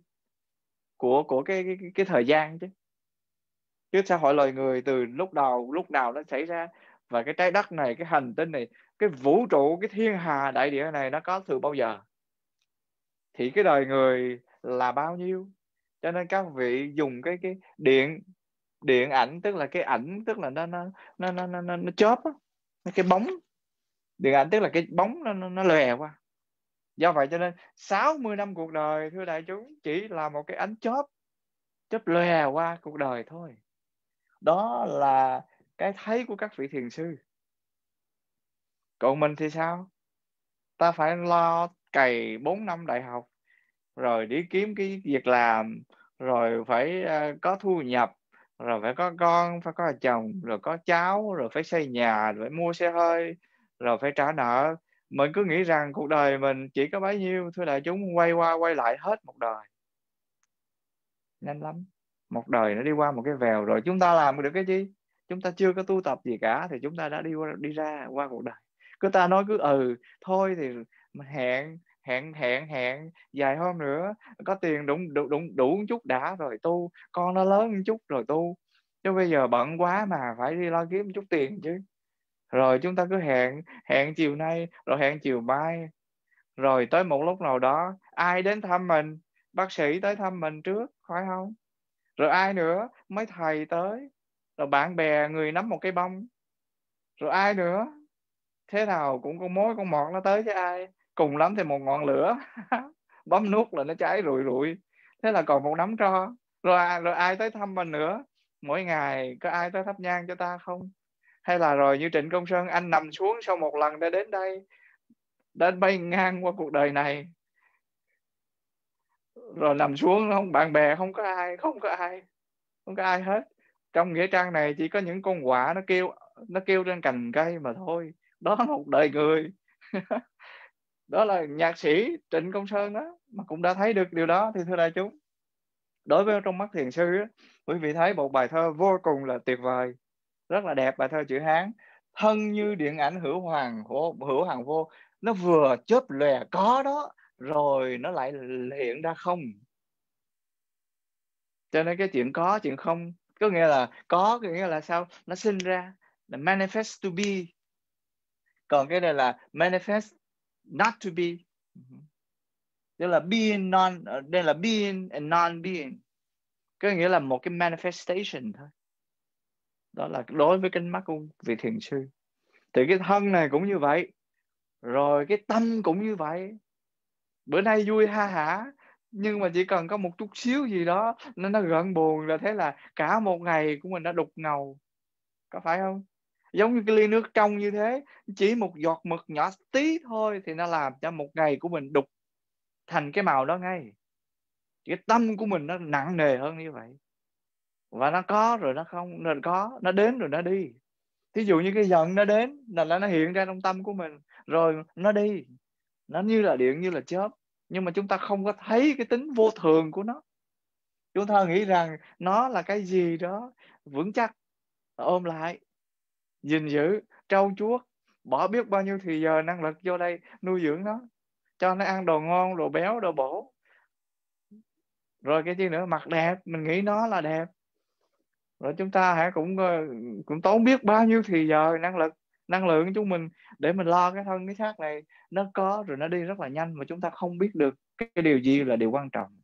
của của cái cái, cái thời gian chứ chứ xã hội loài người từ lúc đầu lúc nào nó xảy ra và cái trái đất này cái hành tinh này cái vũ trụ cái thiên hà đại địa này nó có từ bao giờ thì cái đời người là bao nhiêu cho nên các vị dùng cái cái điện điện ảnh tức là cái ảnh tức là nó nó nó nó nó, nó, chớp á cái bóng điện ảnh tức là cái bóng nó, nó, nó lòe qua do vậy cho nên 60 năm cuộc đời thưa đại chúng chỉ là một cái ánh chớp chớp lòe qua cuộc đời thôi đó là cái thấy của các vị thiền sư còn mình thì sao ta phải lo cày 4 năm đại học rồi đi kiếm cái việc làm rồi phải ờ, có thu nhập rồi phải có con phải có chồng rồi có cháu rồi phải xây nhà rồi phải mua xe hơi rồi phải trả nợ mình cứ nghĩ rằng cuộc đời mình chỉ có bấy nhiêu thôi là chúng quay qua quay lại hết một đời nhanh lắm một đời nó đi qua một cái vèo rồi chúng ta làm được cái gì chúng ta chưa có tu tập gì cả thì chúng ta đã đi qua, đi ra qua cuộc đời cứ ta nói cứ ừ thôi thì hẹn hẹn hẹn hẹn dài hôm nữa có tiền đủ đủ đủ, đủ một chút đã rồi tu con nó lớn một chút rồi tu chứ bây giờ bận quá mà phải đi lo kiếm một chút tiền chứ rồi chúng ta cứ hẹn hẹn chiều nay rồi hẹn chiều mai rồi tới một lúc nào đó ai đến thăm mình bác sĩ tới thăm mình trước phải không rồi ai nữa mấy thầy tới rồi bạn bè người nắm một cái bông rồi ai nữa thế nào cũng con mối con mọt nó tới chứ ai cùng lắm thì một ngọn lửa bấm nút là nó cháy rụi rụi thế là còn một nắm tro rồi rồi ai tới thăm mình nữa mỗi ngày có ai tới thắp nhang cho ta không hay là rồi như trịnh công sơn anh nằm xuống sau một lần đã đến đây đã bay ngang qua cuộc đời này rồi nằm xuống không bạn bè không có ai không có ai không có ai hết trong nghĩa trang này chỉ có những con quả nó kêu nó kêu trên cành cây mà thôi đó là một đời người đó là nhạc sĩ trịnh công sơn đó mà cũng đã thấy được điều đó thì thưa đại chúng đối với trong mắt thiền sư quý vị thấy một bài thơ vô cùng là tuyệt vời rất là đẹp bài thơ chữ hán thân như điện ảnh hữu hoàng của hữu hoàng vô nó vừa chớp lòe có đó rồi nó lại hiện ra không cho nên cái chuyện có chuyện không có nghĩa là có có nghĩa là sao nó sinh ra là manifest to be còn cái này là manifest not to be đây là being non đây là being and non being có nghĩa là một cái manifestation thôi đó là đối với cánh mắt của vị thiền sư thì cái thân này cũng như vậy rồi cái tâm cũng như vậy bữa nay vui ha hả nhưng mà chỉ cần có một chút xíu gì đó nó nó gợn buồn là thế là cả một ngày của mình đã đục ngầu có phải không giống như cái ly nước trong như thế chỉ một giọt mực nhỏ tí thôi thì nó làm cho một ngày của mình đục thành cái màu đó ngay cái tâm của mình nó nặng nề hơn như vậy và nó có rồi nó không nên có nó đến rồi nó đi thí dụ như cái giận nó đến là là nó hiện ra trong tâm của mình rồi nó đi nó như là điện như là chớp nhưng mà chúng ta không có thấy cái tính vô thường của nó chúng ta nghĩ rằng nó là cái gì đó vững chắc ôm lại gìn giữ trau chuốt bỏ biết bao nhiêu thì giờ năng lực vô đây nuôi dưỡng nó cho nó ăn đồ ngon đồ béo đồ bổ rồi cái gì nữa mặt đẹp mình nghĩ nó là đẹp rồi chúng ta hả cũng ờ, cũng tốn biết bao nhiêu thì giờ năng lực năng lượng của chúng mình để mình lo cái thân cái xác này nó có rồi nó đi rất là nhanh mà chúng ta không biết được cái điều gì là điều quan trọng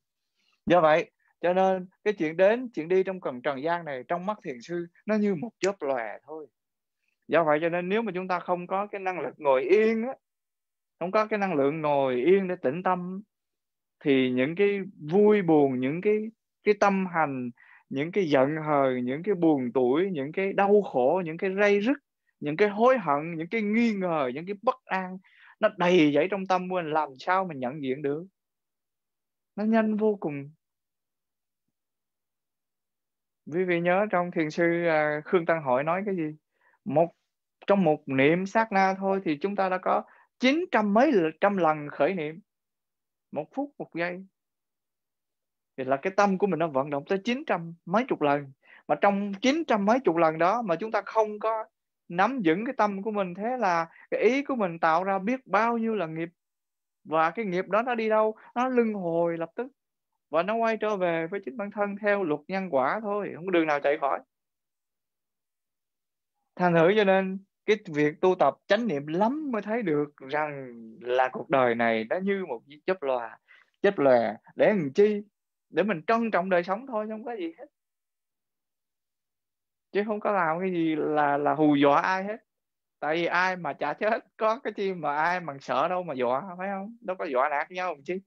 do vậy cho nên cái chuyện đến chuyện đi trong cần trần gian này trong mắt thiền sư nó như một chớp lòe thôi do vậy cho nên nếu mà chúng ta không có cái năng lực ngồi yên á không có cái năng lượng ngồi yên để tĩnh tâm thì những cái vui buồn những cái cái tâm hành những cái giận hờn những cái buồn tuổi những cái đau khổ những cái ray rứt những cái hối hận những cái nghi ngờ những cái bất an nó đầy dẫy trong tâm mình làm sao mình nhận diện được nó nhanh vô cùng quý vị nhớ trong thiền sư à, khương tăng hội nói cái gì một trong một niệm sát na thôi thì chúng ta đã có chín trăm mấy trăm lần khởi niệm một phút một giây thì là cái tâm của mình nó vận động tới 900 mấy chục lần mà trong 900 mấy chục lần đó mà chúng ta không có nắm vững cái tâm của mình thế là cái ý của mình tạo ra biết bao nhiêu là nghiệp và cái nghiệp đó nó đi đâu nó lưng hồi lập tức và nó quay trở về với chính bản thân theo luật nhân quả thôi không có đường nào chạy khỏi thành thử cho nên cái việc tu tập chánh niệm lắm mới thấy được rằng là cuộc đời này nó như một chiếc chớp lòa chớp lòa để làm chi để mình trân trọng đời sống thôi không có gì hết chứ không có làm cái gì là là hù dọa ai hết tại vì ai mà chả chết có cái chi mà ai mà sợ đâu mà dọa phải không đâu có dọa nạt nhau chứ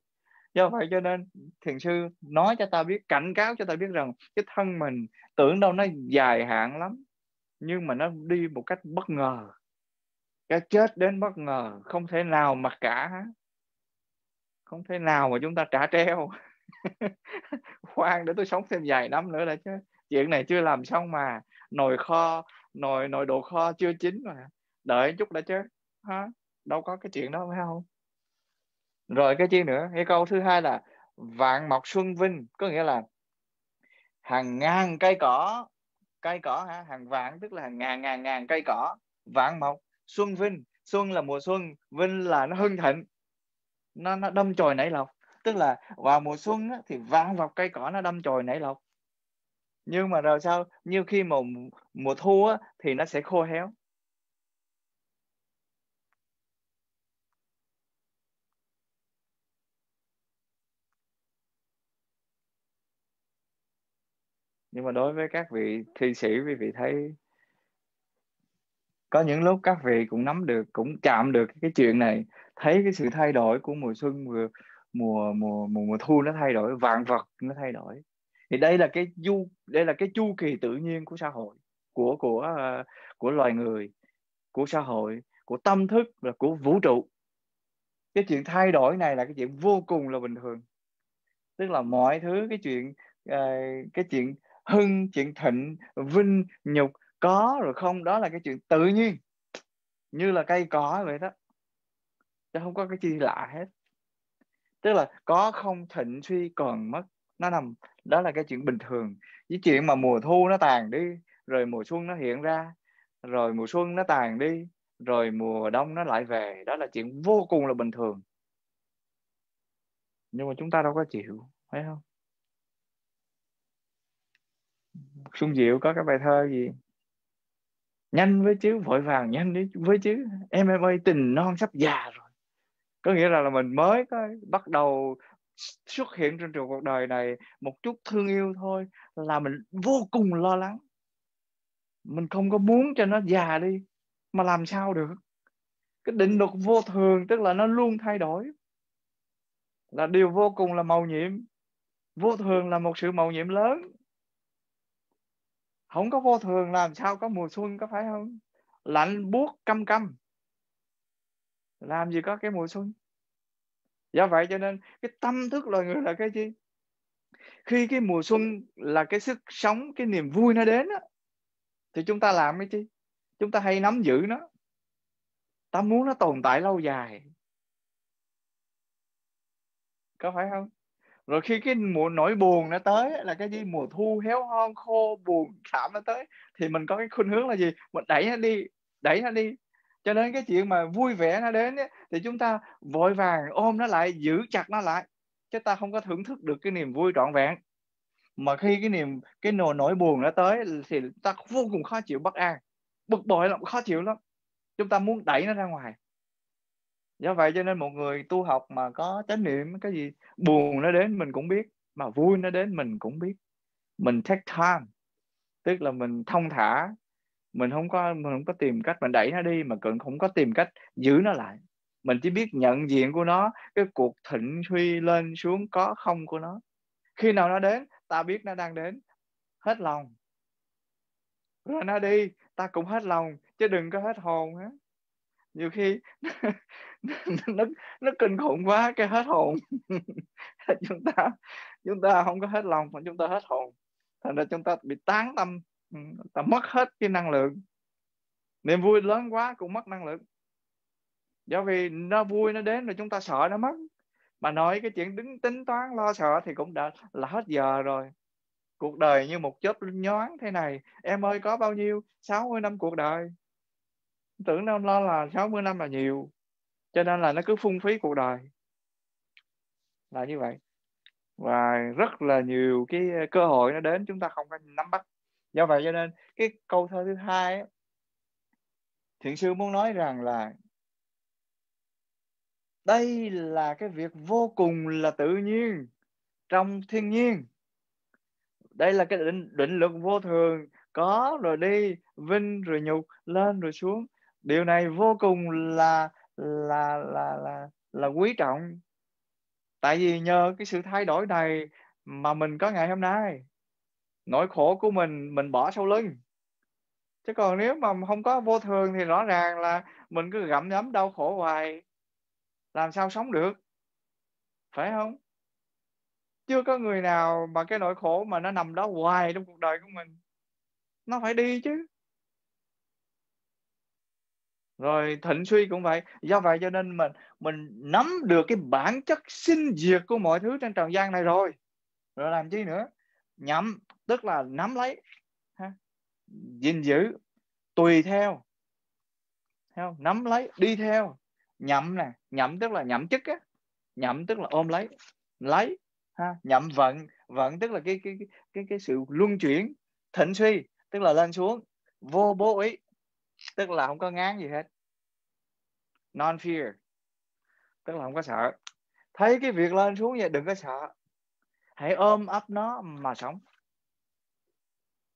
do vậy cho nên thiền sư nói cho ta biết cảnh cáo cho ta biết rằng cái thân mình tưởng đâu nó dài hạn lắm nhưng mà nó đi một cách bất ngờ cái chết đến bất ngờ không thể nào mà cả không thể nào mà chúng ta trả treo khoan để tôi sống thêm vài năm nữa đã chứ chuyện này chưa làm xong mà nồi kho nồi nồi đồ kho chưa chín mà đợi chút đã chứ hả đâu có cái chuyện đó phải không rồi cái chi nữa cái câu thứ hai là vạn mọc xuân vinh có nghĩa là hàng ngàn cây cỏ cây cỏ hả hàng vạn tức là hàng ngàn ngàn ngàn cây cỏ vạn mọc xuân vinh xuân là mùa xuân vinh là nó hưng thịnh nó nó đâm chồi nảy lộc tức là vào mùa xuân á, thì vang vào cây cỏ nó đâm chồi nảy lộc nhưng mà rồi sao như khi mà mùa thu á, thì nó sẽ khô héo nhưng mà đối với các vị thi sĩ quý vị thấy có những lúc các vị cũng nắm được cũng chạm được cái chuyện này thấy cái sự thay đổi của mùa xuân vừa mùa mùa mùa mùa thu nó thay đổi vạn vật nó thay đổi thì đây là cái du đây là cái chu kỳ tự nhiên của xã hội của của à, của loài người của xã hội của tâm thức và của vũ trụ cái chuyện thay đổi này là cái chuyện vô cùng là bình thường tức là mọi thứ cái chuyện à, cái chuyện hưng chuyện thịnh vinh nhục có rồi không đó là cái chuyện tự nhiên như là cây cỏ vậy đó chứ không có cái gì lạ hết tức là có không thịnh suy còn mất nó nằm đó là cái chuyện bình thường với chuyện mà mùa thu nó tàn đi rồi mùa xuân nó hiện ra rồi mùa xuân nó tàn đi rồi mùa đông nó lại về đó là chuyện vô cùng là bình thường nhưng mà chúng ta đâu có chịu phải không Xuân Diệu có cái bài thơ gì nhanh với chứ vội vàng nhanh với chứ em em ơi tình non sắp già rồi có nghĩa là là mình mới có bắt đầu xuất hiện trên trường cuộc đời này một chút thương yêu thôi là mình vô cùng lo lắng mình không có muốn cho nó già đi mà làm sao được cái định luật vô thường tức là nó luôn thay đổi là điều vô cùng là màu nhiệm vô thường là một sự màu nhiệm lớn không có vô thường làm sao có mùa xuân có phải không lạnh buốt căm căm làm gì có cái mùa xuân do vậy cho nên cái tâm thức loài người là cái gì khi cái mùa xuân là cái sức sống cái niềm vui nó đến đó, thì chúng ta làm cái gì? chúng ta hay nắm giữ nó ta muốn nó tồn tại lâu dài có phải không rồi khi cái mùa nỗi buồn nó tới là cái gì mùa thu héo hon khô buồn thảm nó tới thì mình có cái khuynh hướng là gì mình đẩy nó đi đẩy nó đi cho nên cái chuyện mà vui vẻ nó đến ấy, thì chúng ta vội vàng ôm nó lại giữ chặt nó lại chứ ta không có thưởng thức được cái niềm vui trọn vẹn mà khi cái niềm cái nỗi nỗi buồn nó tới thì ta vô cùng khó chịu bất an bực bội lắm khó chịu lắm chúng ta muốn đẩy nó ra ngoài do vậy cho nên một người tu học mà có chánh niệm cái gì buồn nó đến mình cũng biết mà vui nó đến mình cũng biết mình take time tức là mình thông thả mình không có mình không có tìm cách mình đẩy nó đi mà cần không có tìm cách giữ nó lại mình chỉ biết nhận diện của nó cái cuộc thịnh suy lên xuống có không của nó khi nào nó đến ta biết nó đang đến hết lòng rồi nó đi ta cũng hết lòng chứ đừng có hết hồn á nhiều khi nó, nó, nó kinh khủng quá cái hết hồn chúng ta chúng ta không có hết lòng mà chúng ta hết hồn thành ra chúng ta bị tán tâm Ừ, ta mất hết cái năng lượng niềm vui lớn quá cũng mất năng lượng do vì nó vui nó đến rồi chúng ta sợ nó mất mà nói cái chuyện đứng tính toán lo sợ thì cũng đã là hết giờ rồi cuộc đời như một chớp nhoáng thế này em ơi có bao nhiêu 60 năm cuộc đời tưởng đâu lo là 60 năm là nhiều cho nên là nó cứ phung phí cuộc đời là như vậy và rất là nhiều cái cơ hội nó đến chúng ta không có nắm bắt do vậy cho nên cái câu thơ thứ hai Thiện sư muốn nói rằng là đây là cái việc vô cùng là tự nhiên trong thiên nhiên đây là cái định, định luật vô thường có rồi đi vinh rồi nhục lên rồi xuống điều này vô cùng là là là là là quý trọng tại vì nhờ cái sự thay đổi này mà mình có ngày hôm nay nỗi khổ của mình mình bỏ sau lưng chứ còn nếu mà không có vô thường thì rõ ràng là mình cứ gặm nhấm đau khổ hoài làm sao sống được phải không chưa có người nào mà cái nỗi khổ mà nó nằm đó hoài trong cuộc đời của mình nó phải đi chứ rồi thịnh suy cũng vậy do vậy cho nên mình mình nắm được cái bản chất sinh diệt của mọi thứ trên trần gian này rồi rồi làm chi nữa nhắm tức là nắm lấy gìn giữ tùy theo theo nắm lấy đi theo nhậm nè nhậm tức là nhậm chức á nhậm tức là ôm lấy lấy ha nhậm vận vận tức là cái cái cái cái sự luân chuyển thịnh suy tức là lên xuống vô bố ý tức là không có ngán gì hết non fear tức là không có sợ thấy cái việc lên xuống vậy đừng có sợ hãy ôm ấp nó mà sống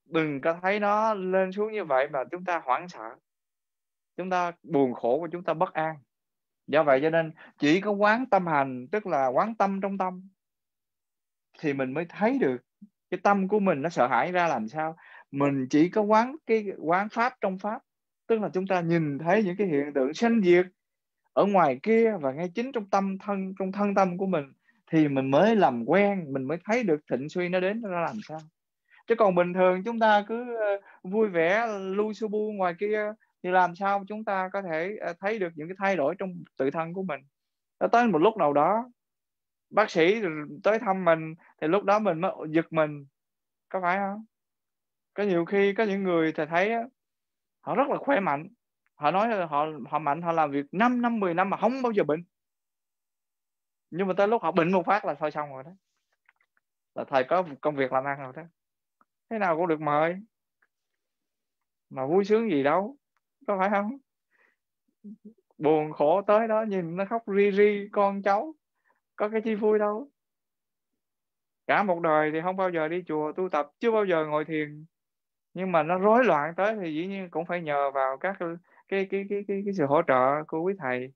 đừng có thấy nó lên xuống như vậy mà chúng ta hoảng sợ chúng ta buồn khổ và chúng ta bất an do vậy cho nên chỉ có quán tâm hành tức là quán tâm trong tâm thì mình mới thấy được cái tâm của mình nó sợ hãi ra làm sao mình chỉ có quán cái quán pháp trong pháp tức là chúng ta nhìn thấy những cái hiện tượng sinh diệt ở ngoài kia và ngay chính trong tâm thân trong thân tâm của mình thì mình mới làm quen mình mới thấy được thịnh suy nó đến nó làm sao chứ còn bình thường chúng ta cứ ờ, vui vẻ lu su bu ngoài kia thì làm sao chúng ta có thể ờ, thấy được những cái thay đổi trong tự thân của mình nó tới một lúc nào đó bác sĩ tới thăm mình thì lúc đó mình mới giật mình có phải không có nhiều khi có những người thì thấy họ rất là khỏe mạnh họ nói họ họ mạnh họ làm việc 5 năm 10 năm mà không bao giờ bệnh nhưng mà tới lúc họ bệnh một phát là thôi xong rồi đó là thầy có công việc làm ăn rồi đó thế nào cũng được mời mà vui sướng gì đâu có phải không buồn khổ tới đó nhìn nó khóc ri ri con cháu có cái chi vui đâu cả một đời thì không bao giờ đi chùa tu tập chưa bao giờ ngồi thiền nhưng mà nó rối loạn tới thì dĩ nhiên cũng phải nhờ vào các cái cái cái cái, cái sự hỗ trợ của quý thầy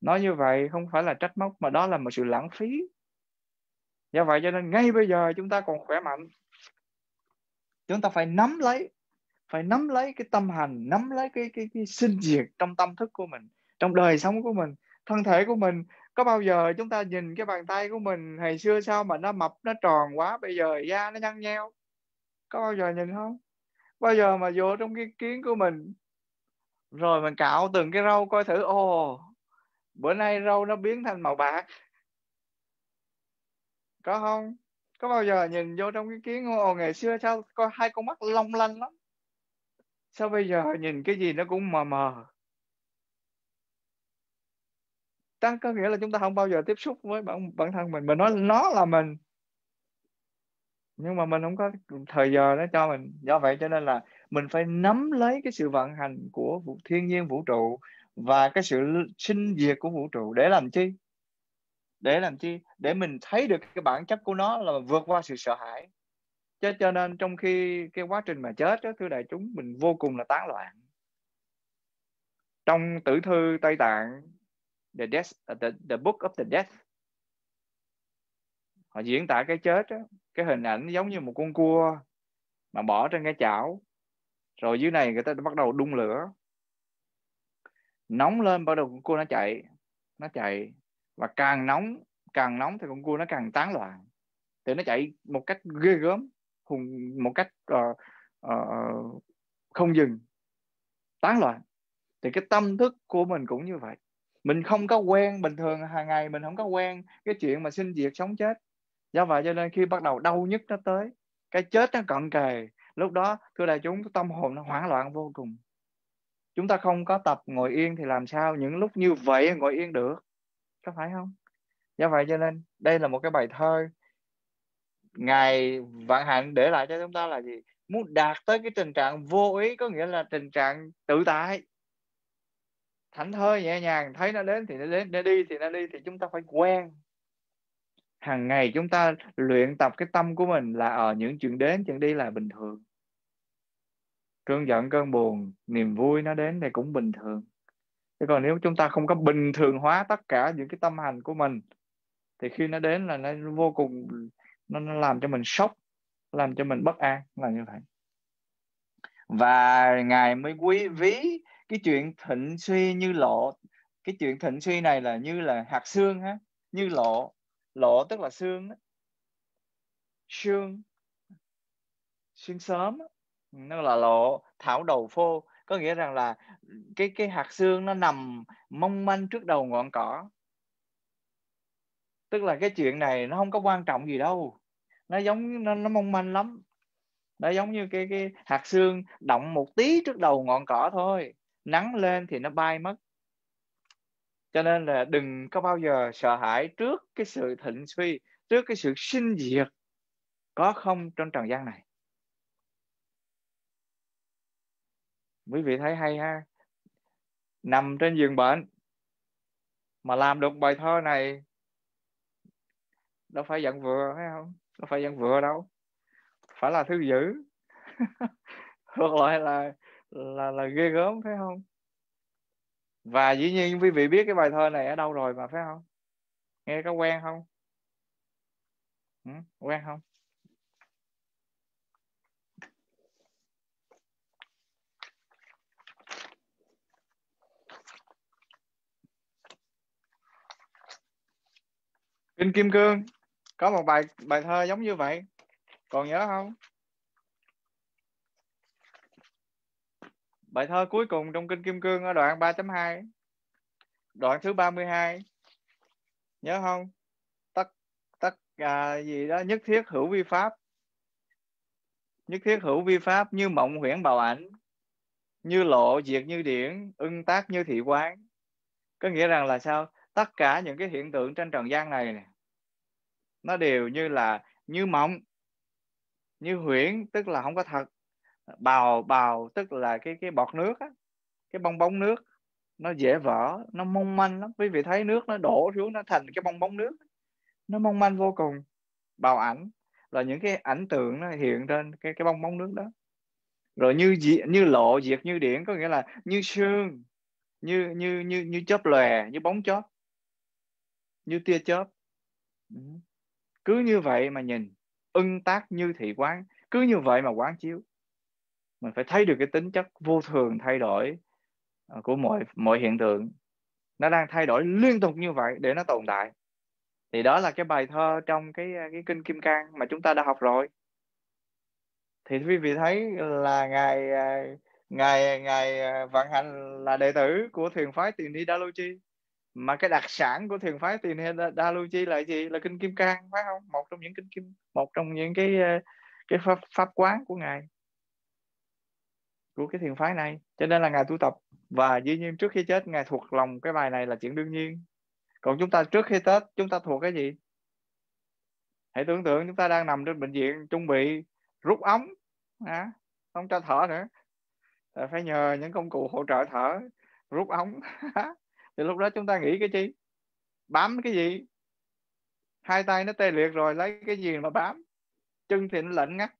nói như vậy không phải là trách móc mà đó là một sự lãng phí do vậy cho nên ngay bây giờ chúng ta còn khỏe mạnh chúng ta phải nắm lấy phải nắm lấy cái tâm hành nắm lấy cái cái cái sinh diệt trong tâm thức của mình trong đời sống của mình thân thể của mình có bao giờ chúng ta nhìn cái bàn tay của mình ngày xưa sao mà nó mập nó tròn quá bây giờ da nó nhăn nheo có bao giờ nhìn không bao giờ mà vô trong cái kiến của mình rồi mình cạo từng cái râu coi thử ồ bữa nay râu nó biến thành màu bạc có không có bao giờ nhìn vô trong cái kiến ồ ngày xưa sao có hai con mắt long lanh lắm sao bây giờ nhìn cái gì nó cũng mờ mờ ta có nghĩa là chúng ta không bao giờ tiếp xúc với bản bản thân mình mình nói nó là mình nhưng mà mình không có thời giờ nó cho mình do vậy cho nên là mình phải nắm lấy cái sự vận hành của thiên nhiên vũ trụ và cái sự sinh diệt của vũ trụ để làm chi để làm chi để mình thấy được cái bản chất của nó là vượt qua sự sợ hãi cho cho nên trong khi cái quá trình mà chết đó, thưa đại chúng mình vô cùng là tán loạn trong tử thư tây tạng the death uh, the, the book of the death họ diễn tả cái chết đó, cái hình ảnh giống như một con cua mà bỏ trên cái chảo rồi dưới này người ta bắt đầu đun lửa nóng lên bắt đầu con cua nó chạy nó chạy và càng nóng càng nóng thì con cua nó càng tán loạn thì nó chạy một cách ghê gớm hùng một cách uh, uh, không dừng tán loạn thì cái tâm thức của mình cũng như vậy mình không có quen bình thường hàng ngày mình không có quen cái chuyện mà sinh diệt sống chết do vậy cho nên khi bắt đầu đau nhức nó tới cái chết nó cận kề lúc đó thưa đại chúng tâm hồn nó hoảng loạn vô cùng chúng ta không có tập ngồi yên thì làm sao những lúc như vậy ngồi yên được có phải không do vậy cho nên đây là một cái bài thơ ngài vạn hạnh để lại cho chúng ta là gì muốn đạt tới cái tình trạng vô ý có nghĩa là tình trạng tự tại thảnh thơi nhẹ nhàng thấy nó đến thì nó đến nó đi thì nó đi thì chúng ta phải quen hàng ngày chúng ta luyện tập cái tâm của mình là ở ờ, những chuyện đến chuyện đi là bình thường cơn giận cơn buồn niềm vui nó đến thì cũng bình thường thế còn nếu chúng ta không có bình thường hóa tất cả những cái tâm hành của mình thì khi nó đến là nó vô cùng nó, làm cho mình sốc làm cho mình bất an là như vậy và ngài mới quý ví cái chuyện thịnh suy như lộ cái chuyện thịnh suy này là như là hạt xương ha như lộ lộ tức là xương xương xương sớm nó là lộ thảo đầu phô có nghĩa rằng là cái cái hạt xương nó nằm mong manh trước đầu ngọn cỏ tức là cái chuyện này nó không có quan trọng gì đâu nó giống nó, nó mong manh lắm nó giống như cái cái hạt xương động một tí trước đầu ngọn cỏ thôi nắng lên thì nó bay mất cho nên là đừng có bao giờ sợ hãi trước cái sự thịnh suy trước cái sự sinh diệt có không trong trần gian này quý vị thấy hay ha nằm trên giường bệnh mà làm được bài thơ này đâu phải giận vừa phải không đâu phải giận vừa đâu phải là thứ dữ hoặc loại là là là ghê gớm phải không và dĩ nhiên quý vị biết cái bài thơ này ở đâu rồi mà phải không nghe có quen không ừ, quen không Kinh Kim Cương có một bài bài thơ giống như vậy còn nhớ không bài thơ cuối cùng trong kinh kim cương ở đoạn 3.2 đoạn thứ 32 nhớ không tất tất à, gì đó nhất thiết hữu vi pháp nhất thiết hữu vi pháp như mộng huyễn bào ảnh như lộ diệt như điển ưng tác như thị quán có nghĩa rằng là sao tất cả những cái hiện tượng trên trần gian này nó đều như là như mộng như huyễn tức là không có thật bào bào tức là cái cái bọt nước á, cái bong bóng nước nó dễ vỡ nó mong manh lắm quý vị thấy nước nó đổ xuống nó thành cái bong bóng nước nó mong manh vô cùng bào ảnh là những cái ảnh tượng nó hiện trên cái cái bong bóng nước đó rồi như như lộ diệt như điện có nghĩa là như sương như như như như chớp lòe như bóng chớp như tia chớp ừ. cứ như vậy mà nhìn ưng tác như thị quán cứ như vậy mà quán chiếu mình phải thấy được cái tính chất vô thường thay đổi ờ, của mọi mọi hiện tượng nó đang thay đổi liên tục như vậy để nó tồn tại thì đó là cái bài thơ trong cái ờ, cái kinh kim cang mà chúng ta đã học rồi thì quý vị thấy là ngài ờ, ngài ngài vạn hạnh là đệ tử của thiền phái tiền ni đa lô chi mà cái đặc sản của thiền phái tiền Daluchi là gì là kinh kim cang phải không một trong những kinh kim một trong những cái ờ, cái pháp, pháp quán của ngài của cái thiền phái này cho nên là ngài tu tập và dĩ nhiên trước khi chết ngài thuộc lòng cái bài này là chuyện đương nhiên còn chúng ta trước khi tết chúng ta thuộc cái gì hãy tưởng tượng chúng ta đang nằm trên bệnh viện chuẩn bị rút ống à, không cho thở nữa phải nhờ những công cụ hỗ trợ thở rút ống thì lúc đó chúng ta nghĩ cái chi bám cái gì hai tay nó tê liệt rồi lấy cái gì mà bám chân thì nó lạnh ngắt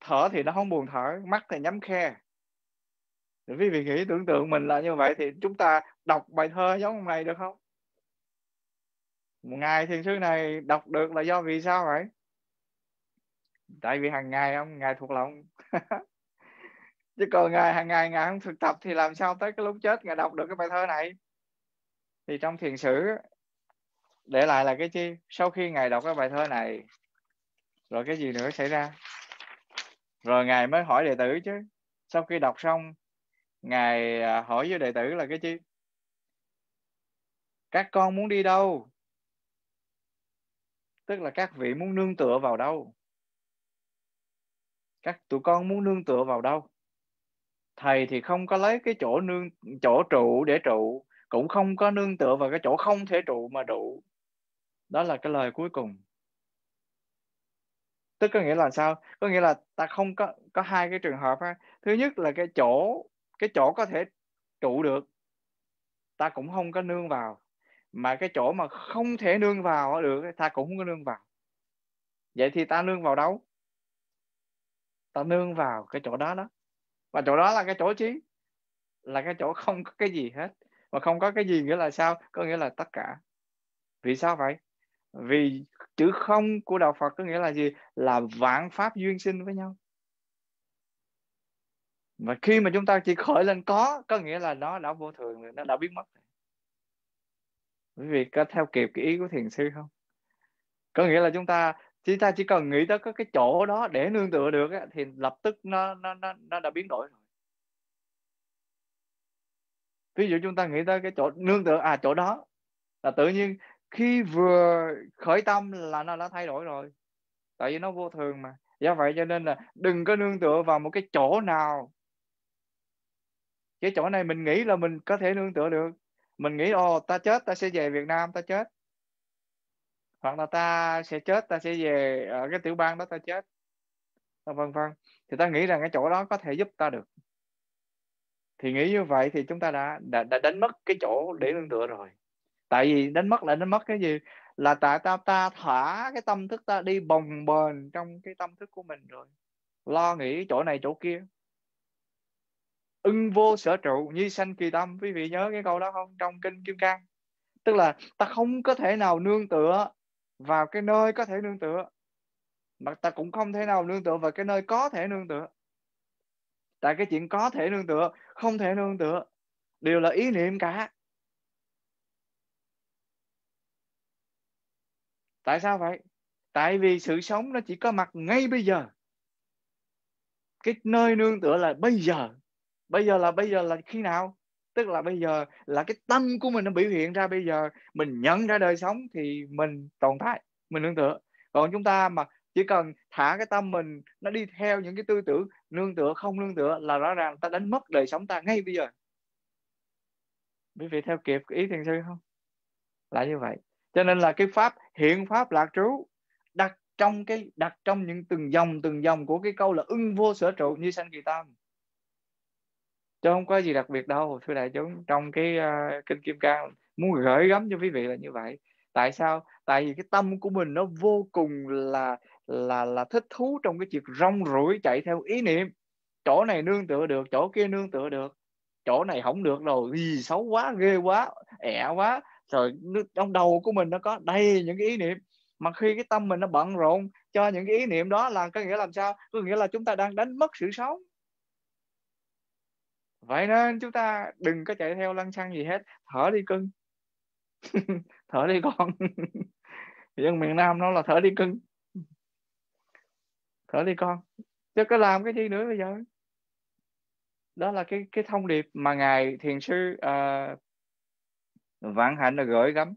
thở thì nó không buồn thở mắt thì nhắm khe vì quý vị nghĩ tưởng tượng mình là như vậy thì chúng ta đọc bài thơ giống này được không ngài thiền sư này đọc được là do vì sao vậy tại vì hàng ngày ông ngài thuộc lòng chứ còn ngày hàng ngày ngày không thực tập thì làm sao tới cái lúc chết ngày đọc được cái bài thơ này thì trong thiền sử để lại là cái chi sau khi ngài đọc cái bài thơ này rồi cái gì nữa xảy ra rồi ngài mới hỏi đệ tử chứ sau khi đọc xong ngài à, hỏi với đệ tử là cái chi các con muốn đi đâu tức là các vị muốn nương tựa vào đâu các tụi con muốn nương tựa vào đâu thầy thì không có lấy cái chỗ nương chỗ trụ để trụ cũng không có nương tựa vào cái chỗ không thể trụ mà trụ đó là cái lời cuối cùng tức có nghĩa là sao có nghĩa là ta không có có hai cái trường hợp ha. thứ nhất là cái chỗ cái chỗ có thể trụ được ta cũng không có nương vào mà cái chỗ mà không thể nương vào được ta cũng không có nương vào vậy thì ta nương vào đâu ta nương vào cái chỗ đó đó và chỗ đó là cái chỗ trí là cái chỗ không có cái gì hết mà không có cái gì nghĩa là sao có nghĩa là tất cả vì sao vậy vì chữ không của đạo phật có nghĩa là gì là vạn pháp duyên sinh với nhau mà khi mà chúng ta chỉ khởi lên có có nghĩa là nó đã vô thường nó đã biến mất rồi quý vị có theo kịp cái ý của thiền sư không có nghĩa là chúng ta chúng ta chỉ cần nghĩ tới cái chỗ đó để nương tựa được á, thì lập tức nó nó nó nó đã biến đổi rồi ví dụ chúng ta nghĩ tới cái chỗ nương tựa à chỗ đó là tự nhiên khi vừa khởi tâm là nó đã thay đổi rồi tại vì nó vô thường mà do vậy cho nên là đừng có nương tựa vào một cái chỗ nào cái chỗ này mình nghĩ là mình có thể nương tựa được mình nghĩ ồ ta chết ta sẽ về Việt Nam ta chết hoặc là ta sẽ chết ta sẽ về ở cái tiểu bang đó ta chết vân vân thì ta nghĩ rằng cái chỗ đó có thể giúp ta được thì nghĩ như vậy thì chúng ta đã đã, đã đánh mất cái chỗ để nương tựa rồi tại vì đánh mất là đánh mất cái gì là tại ta ta thả cái tâm thức ta đi bồng bềnh trong cái tâm thức của mình rồi lo nghĩ chỗ này chỗ kia ưng vô sở trụ như sanh kỳ tâm quý vị nhớ cái câu đó không trong kinh kim cang tức là ta không có thể nào nương tựa vào cái nơi có thể nương tựa mà ta cũng không thể nào nương tựa vào cái nơi có thể nương tựa tại cái chuyện có thể nương tựa không thể nương tựa đều là ý niệm cả tại sao vậy tại vì sự sống nó chỉ có mặt ngay bây giờ cái nơi nương tựa là bây giờ bây giờ là bây giờ là khi nào tức là bây giờ là cái tâm của mình nó biểu hiện ra bây giờ mình nhận ra đời sống thì mình tồn tại mình nương tựa còn chúng ta mà chỉ cần thả cái tâm mình nó đi theo những cái tư tưởng nương tựa không nương tựa là rõ ràng ta đánh mất đời sống ta ngay bây giờ quý vị theo kịp ý thiền sư không là như vậy cho nên là cái pháp hiện pháp lạc trú đặt trong cái đặt trong những từng dòng từng dòng của cái câu là ưng vô sở trụ như sanh kỳ tâm chứ không có gì đặc biệt đâu thưa đại chúng trong cái uh, ờ, kinh kim cang muốn gửi gắm cho quý vị là như vậy tại sao tại vì cái tâm của mình nó vô cùng là là là thích thú trong cái chuyện rong ruổi chạy theo ý niệm chỗ này nương tựa được chỗ kia nương tựa được chỗ này không được rồi gì xấu quá ghê quá ẻ quá rồi trong đầu của mình nó có đầy những cái ý niệm mà khi cái tâm mình nó bận rộn cho những cái ý niệm đó là có nghĩa làm sao có nghĩa là chúng ta đang đánh mất sự sống vậy nên chúng ta đừng có chạy theo lăng xăng gì hết thở đi cưng thở đi con dân miền nam nó là thở đi cưng thở đi con chứ có làm cái gì nữa bây giờ đó là cái cái thông điệp mà ngài thiền sư uh, vãn hạnh là gửi gắm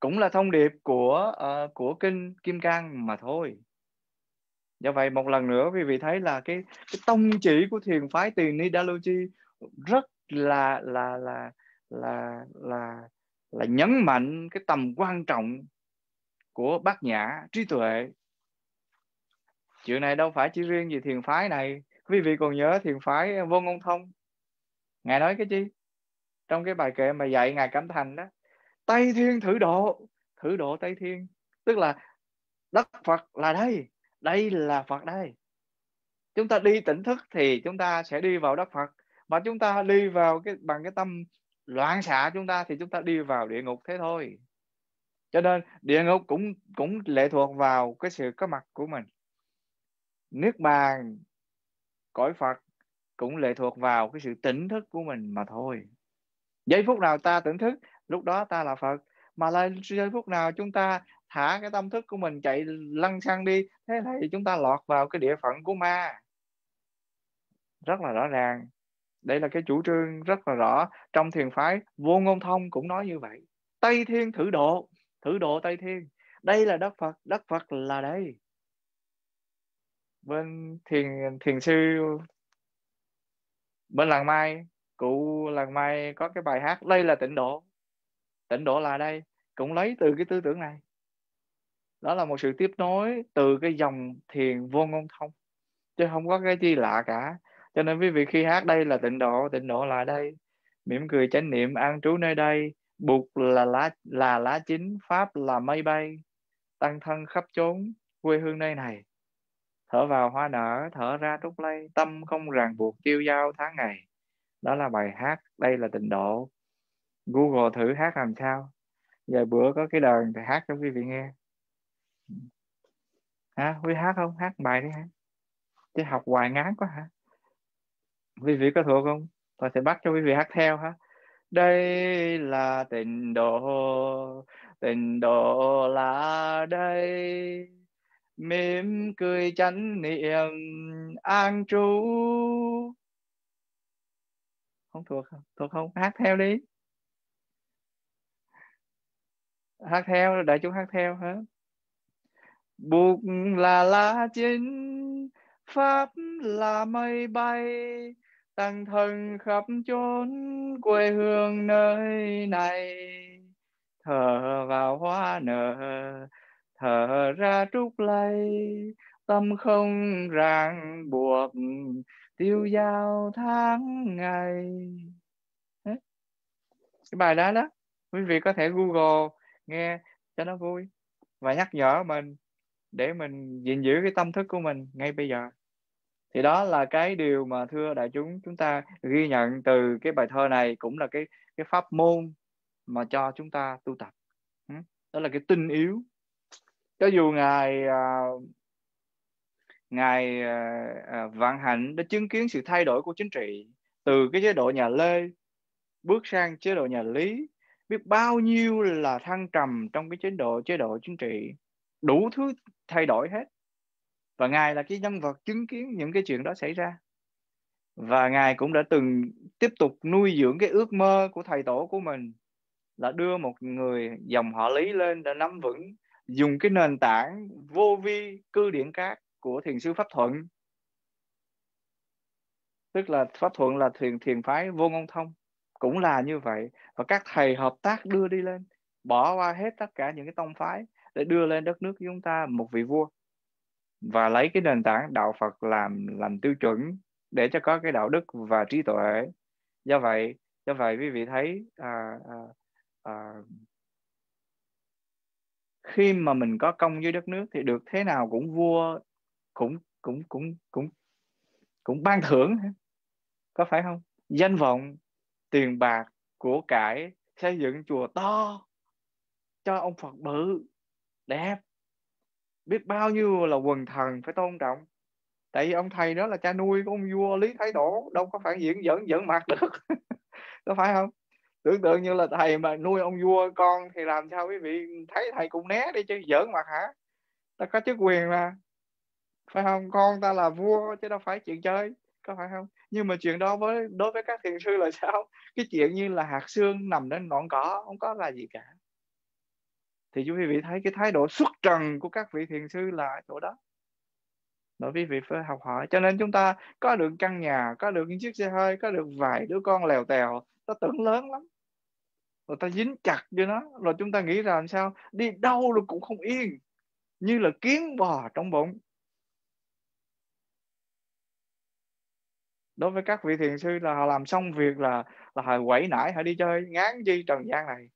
cũng là thông điệp của uh, của kinh kim cang mà thôi do vậy một lần nữa quý vị thấy là cái cái tông chỉ của thiền phái tiền Chi rất là là là là là là nhấn mạnh cái tầm quan trọng của bát nhã trí tuệ chuyện này đâu phải chỉ riêng về thiền phái này quý vị còn nhớ thiền phái vô ngôn thông ngài nói cái chi trong cái bài kệ mà dạy ngài cảm thành đó tây thiên thử độ thử độ tây thiên tức là đất phật là đây đây là phật đây chúng ta đi tỉnh thức thì chúng ta sẽ đi vào đất phật mà chúng ta đi vào cái bằng cái tâm loạn xạ chúng ta thì chúng ta đi vào địa ngục thế thôi cho nên địa ngục cũng cũng lệ thuộc vào cái sự có mặt của mình niết bàn cõi phật cũng lệ thuộc vào cái sự tỉnh thức của mình mà thôi giây phút nào ta tỉnh thức lúc đó ta là phật mà là giây phút nào chúng ta thả cái tâm thức của mình chạy lăn xăng đi thế thì chúng ta lọt vào cái địa phận của ma rất là rõ ràng đây là cái chủ trương rất là rõ trong thiền phái vô ngôn thông cũng nói như vậy tây thiên thử độ thử độ tây thiên đây là đất phật đất phật là đây bên thiền thiền sư bên làng mai cụ làng mai có cái bài hát đây là tịnh độ tịnh độ là đây cũng lấy từ cái tư tưởng này đó là một sự tiếp nối từ cái dòng thiền vô ngôn thông chứ không có cái gì lạ cả cho nên quý vị khi hát đây là tịnh độ tịnh độ là đây mỉm cười chánh niệm an trú nơi đây bụt là lá là lá chính pháp là mây bay tăng thân khắp chốn quê hương nơi này thở vào hoa nở thở ra trúc lây tâm không ràng buộc tiêu dao tháng ngày đó là bài hát đây là tịnh độ google thử hát làm sao giờ bữa có cái đàn thì hát cho quý vị nghe hả à, quý hát không hát bài đi hả chứ học hoài ngán quá hả quý vị có thuộc không tôi sẽ bắt cho quý vị hát theo ha đây là tình độ tình độ là đây mỉm cười chánh niệm an trú không thuộc không thuộc không hát theo đi hát theo đại chúng hát theo hả bụt là lá chín pháp là mây bay tăng thân khắp chốn quê hương nơi này thở vào hoa nở thở ra trúc lay tâm không ràng buộc tiêu dao tháng ngày cái bài đó đó quý vị có thể google nghe cho nó vui và nhắc nhở mình để mình gìn giữ cái tâm thức của mình ngay bây giờ thì đó là cái điều mà thưa đại chúng chúng ta ghi nhận từ cái bài thơ này cũng là cái cái pháp môn mà cho chúng ta tu tập đó là cái tinh yếu cho dù ngài à, ngài à, à, vạn hạnh đã chứng kiến sự thay đổi của chính trị từ cái chế độ nhà lê bước sang chế độ nhà lý biết bao nhiêu là thăng trầm trong cái chế độ chế độ chính trị đủ thứ thay đổi hết và ngài là cái nhân vật chứng kiến những cái chuyện đó xảy ra và ngài cũng đã từng tiếp tục nuôi dưỡng cái ước mơ của thầy tổ của mình là đưa một người dòng họ lý lên để nắm vững dùng cái nền tảng vô vi cư điển cát của thiền sư pháp thuận tức là pháp thuận là thiền thiền phái vô ngôn thông cũng là như vậy và các thầy hợp tác đưa đi lên bỏ qua hết tất cả những cái tông phái để đưa lên đất nước chúng ta một vị vua và lấy cái nền tảng đạo Phật làm làm tiêu chuẩn để cho có cái đạo đức và trí tuệ do vậy do vậy quý vị thấy à, à, à, khi mà mình có công với đất nước thì được thế nào cũng vua cũng cũng cũng cũng cũng ban thưởng có phải không danh vọng tiền bạc của cải xây dựng chùa to cho ông phật bự đẹp biết bao nhiêu là quần thần phải tôn trọng tại vì ông thầy đó là cha nuôi của ông vua lý thái tổ đâu có phải diễn dẫn dẫn mặt được có phải không tưởng tượng như là thầy mà nuôi ông vua con thì làm sao quý vị thấy thầy cũng né đi chứ giỡn mặt hả ta có chức quyền mà phải không con ta là vua chứ đâu phải chuyện chơi có phải không nhưng mà chuyện đó với đối với các thiền sư là sao cái chuyện như là hạt xương nằm trên ngọn cỏ không có là gì cả thì chú quý vị thấy cái thái độ xuất trần của các vị thiền sư là chỗ đó đó quý vị phải học hỏi cho nên chúng ta có được căn nhà có được những chiếc xe hơi có được vài đứa con lèo tèo ta tưởng lớn lắm rồi ta dính chặt vô nó rồi chúng ta nghĩ làm sao đi đâu rồi cũng không yên như là kiến bò trong bụng đối với các vị thiền sư là họ làm xong việc là là họ quẩy nải họ đi chơi ngán chi trần gian này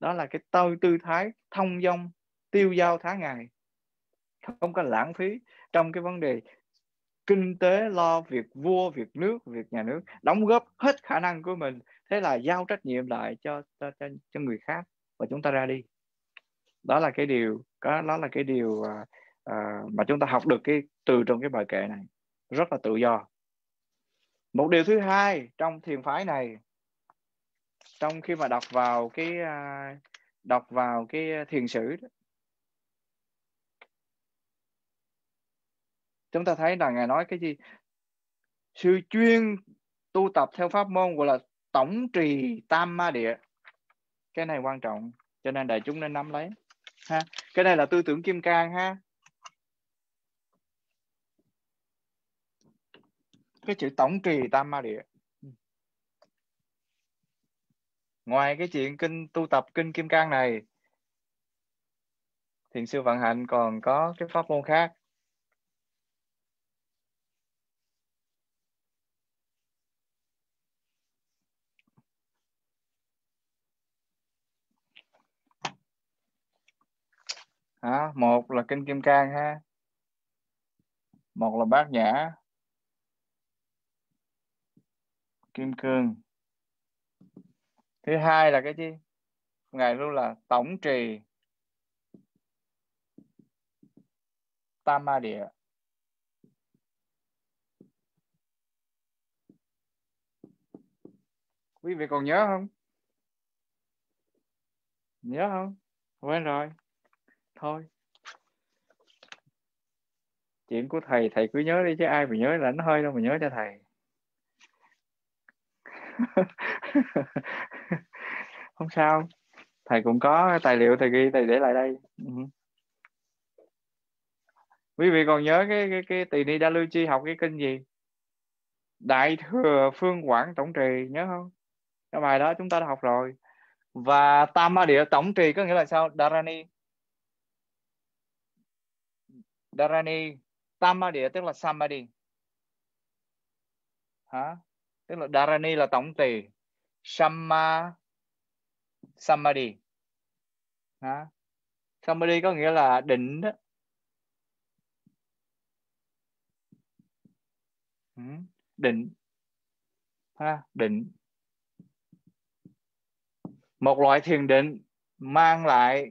đó là cái tư tư thái thông dong tiêu giao tháng ngày không có lãng phí trong cái vấn đề kinh tế lo việc vua việc nước việc nhà nước đóng góp hết khả năng của mình thế là giao trách nhiệm lại cho cho cho, cho người khác và chúng ta ra đi đó là cái điều đó, đó là cái điều à, à, mà chúng ta học được cái từ trong cái bài kệ này rất là tự do một điều thứ hai trong thiền phái này trong khi mà đọc vào cái à, đọc vào cái à, thiền sử đó, chúng ta thấy là ngài nói cái gì sư chuyên tu tập theo pháp môn gọi là tổng trì tam ma địa cái này quan trọng cho nên đại chúng nên nắm lấy ha cái này là tư tưởng kim cang ha cái chữ tổng trì tam ma địa ngoài cái chuyện kinh tu tập kinh kim cang này thiền sư vận hạnh còn có cái pháp môn khác à, một là kinh kim cang ha một là bát nhã kim cương thứ hai là cái gì ngài luôn là tổng trì tam ma địa quý vị còn nhớ không nhớ không quên rồi thôi chuyện của thầy thầy cứ nhớ đi chứ ai mà nhớ là nó hơi đâu mà nhớ cho thầy không sao thầy cũng có tài liệu thầy ghi thầy để lại đây ừ. quý vị còn nhớ cái cái cái tỳ ni đa lưu chi học cái kinh gì đại thừa phương quảng tổng trì nhớ không cái bài đó chúng ta đã học rồi và tam ma địa tổng trì có nghĩa là sao darani darani tam ma địa tức là samadhi hả tức là darani là tổng trì samma samadhi đó. samadhi có nghĩa là định đó ừ, định ha, định một loại thiền định mang lại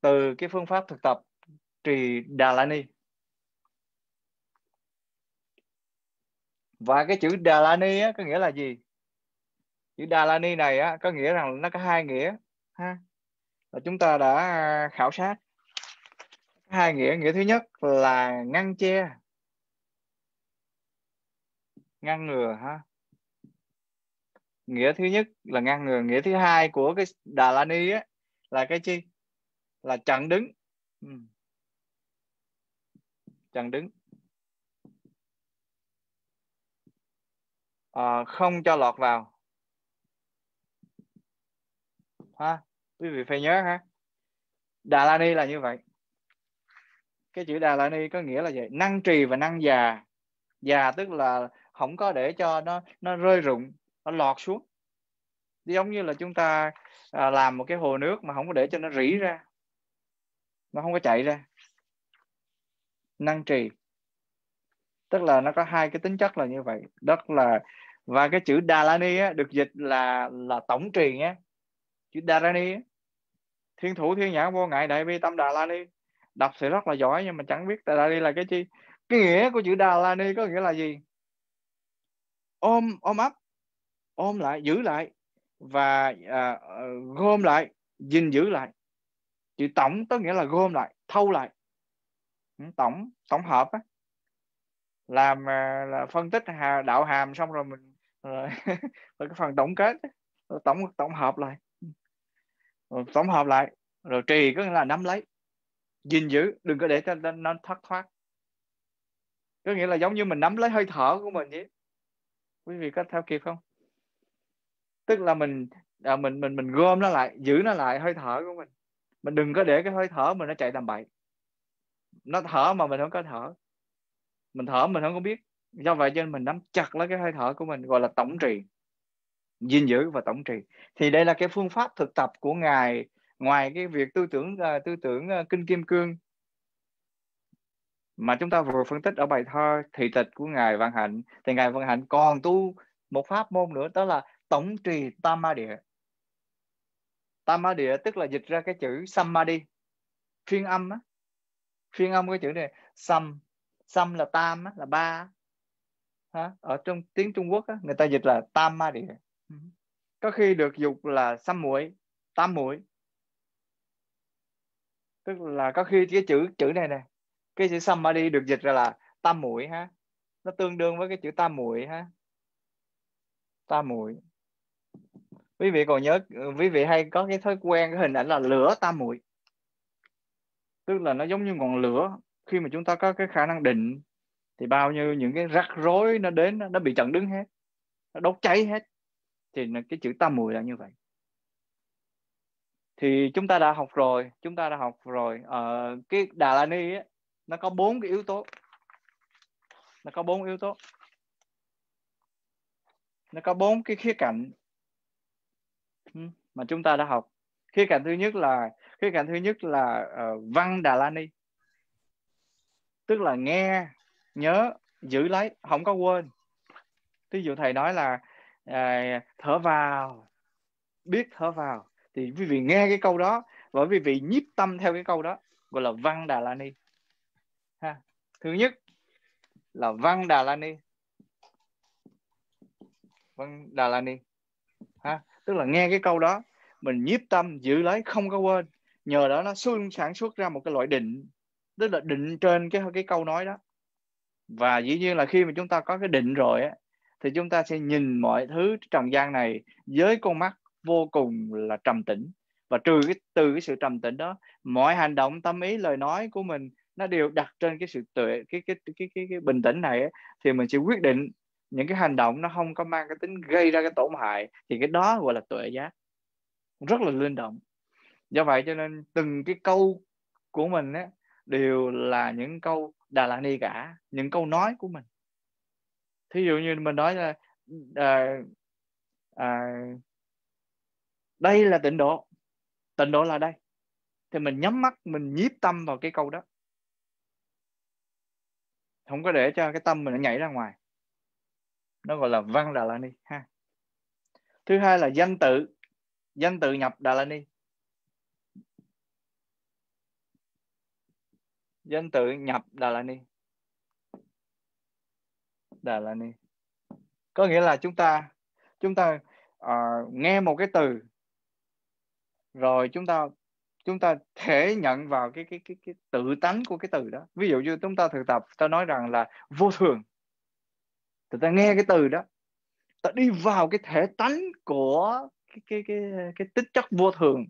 từ cái phương pháp thực tập trì đà la ni và cái chữ đà la ni á, có nghĩa là gì chữ Dalani này á, có nghĩa rằng nó có hai nghĩa ha là chúng ta đã à, khảo sát hai nghĩa nghĩa thứ nhất là ngăn che ngăn ngừa ha nghĩa thứ nhất là ngăn ngừa nghĩa thứ hai của cái Đà La Ni á là cái chi là chặn đứng ừ. chặn đứng à, không cho lọt vào ha quý vị phải nhớ ha đà la ni là như vậy cái chữ đà la ni có nghĩa là vậy năng trì và năng già già tức là không có để cho nó nó rơi rụng nó lọt xuống giống như là chúng ta à, làm một cái hồ nước mà không có để cho nó rỉ ra nó không có chạy ra năng trì tức là nó có hai cái tính chất là như vậy đất là và cái chữ Đà La Ni á, được dịch là là tổng trì nhé chữ Dharani thiên thủ thiên nhãn vô ngại đại bi tâm đà la ni đọc sẽ rất là giỏi nhưng mà chẳng biết đà ni là cái chi cái nghĩa của chữ đà la ni có nghĩa là gì ôm ôm ấp ôm lại giữ lại và à, ờ, gom lại gìn giữ lại chữ tổng có nghĩa là gom lại thâu lại ừ, tổng tổng hợp á làm à, là phân tích hà, đạo hàm xong rồi mình cái phần tổng kết tổng tổng hợp lại tổng hợp lại rồi trì có nghĩa là nắm lấy gìn giữ đừng có để cho nó thất thoát có nghĩa là giống như mình nắm lấy hơi thở của mình vậy quý vị có theo kịp không tức là mình à, mình mình mình gom nó lại giữ nó lại hơi thở của mình mình đừng có để cái hơi thở mình nó chạy tầm bậy nó thở mà mình không có thở mình thở mình không có biết do vậy cho nên mình nắm chặt lấy cái hơi thở của mình gọi là tổng trì gìn giữ và tổng trì thì đây là cái phương pháp thực tập của ngài ngoài cái việc tư tưởng uh, tư tưởng uh, kinh kim cương mà chúng ta vừa phân tích ở bài thơ thị tịch của ngài văn hạnh thì ngài văn hạnh còn tu một pháp môn nữa đó là tổng trì tam ma địa tam ma địa tức là dịch ra cái chữ samadhi phiên âm á phiên âm cái chữ này sam sam là tam á, là ba ha? ở trong tiếng trung quốc á, người ta dịch là tam ma địa Ừ. có khi được dục là săm muội tam muội tức là có khi cái chữ chữ này nè cái chữ đi được dịch ra là tam muội ha nó tương đương với cái chữ tam muội ha tam muội quý vị còn nhớ quý vị hay có cái thói quen cái hình ảnh là lửa tam muội tức là nó giống như ngọn lửa khi mà chúng ta có cái khả năng định thì bao nhiêu những cái rắc rối nó đến nó bị chặn đứng hết nó đốt cháy hết thì cái chữ tam muội là như vậy thì chúng ta đã học rồi chúng ta đã học rồi à, cái đà la ni ấy, nó có bốn cái yếu tố nó có bốn yếu tố nó có bốn cái khía cạnh ừ, mà chúng ta đã học khía cạnh thứ nhất là khía cạnh thứ nhất là uh, văn đà la ni tức là nghe nhớ giữ lấy không có quên ví dụ thầy nói là à, thở vào biết thở vào thì quý vị nghe cái câu đó và quý vị nhiếp tâm theo cái câu đó gọi là văn đà la ni ha thứ nhất là văn đà la ni văn đà la ni ha tức là nghe cái câu đó mình nhiếp tâm giữ lấy không có quên nhờ đó nó xương sản xuất ra một cái loại định tức là định trên cái cái câu nói đó và dĩ nhiên là khi mà chúng ta có cái định rồi á thì chúng ta sẽ nhìn mọi thứ trần gian này với con mắt vô cùng là trầm tĩnh và trừ cái từ cái sự trầm tĩnh đó mọi hành động tâm ý lời nói của mình nó đều đặt trên cái sự tuệ cái cái cái cái, cái, cái bình tĩnh này ấy, thì mình sẽ quyết định những cái hành động nó không có mang cái tính gây ra cái tổn hại thì cái đó gọi là tuệ giác rất là linh động do vậy cho nên từng cái câu của mình á đều là những câu đà la ni cả những câu nói của mình thí dụ như mình nói là à, à, đây là tịnh độ tịnh độ là đây thì mình nhắm mắt mình nhiếp tâm vào cái câu đó không có để cho cái tâm mình nó nhảy ra ngoài nó gọi là văn đà la ni ha thứ hai là danh tự danh tự nhập đà la ni danh tự nhập đà la ni Đà La Ni có nghĩa là chúng ta chúng ta uh, nghe một cái từ rồi chúng ta chúng ta thể nhận vào cái cái cái cái tự tánh của cái từ đó ví dụ như chúng ta thực tập ta nói rằng là vô thường thì ta nghe cái từ đó ta đi vào cái thể tánh của cái cái cái cái tính chất vô thường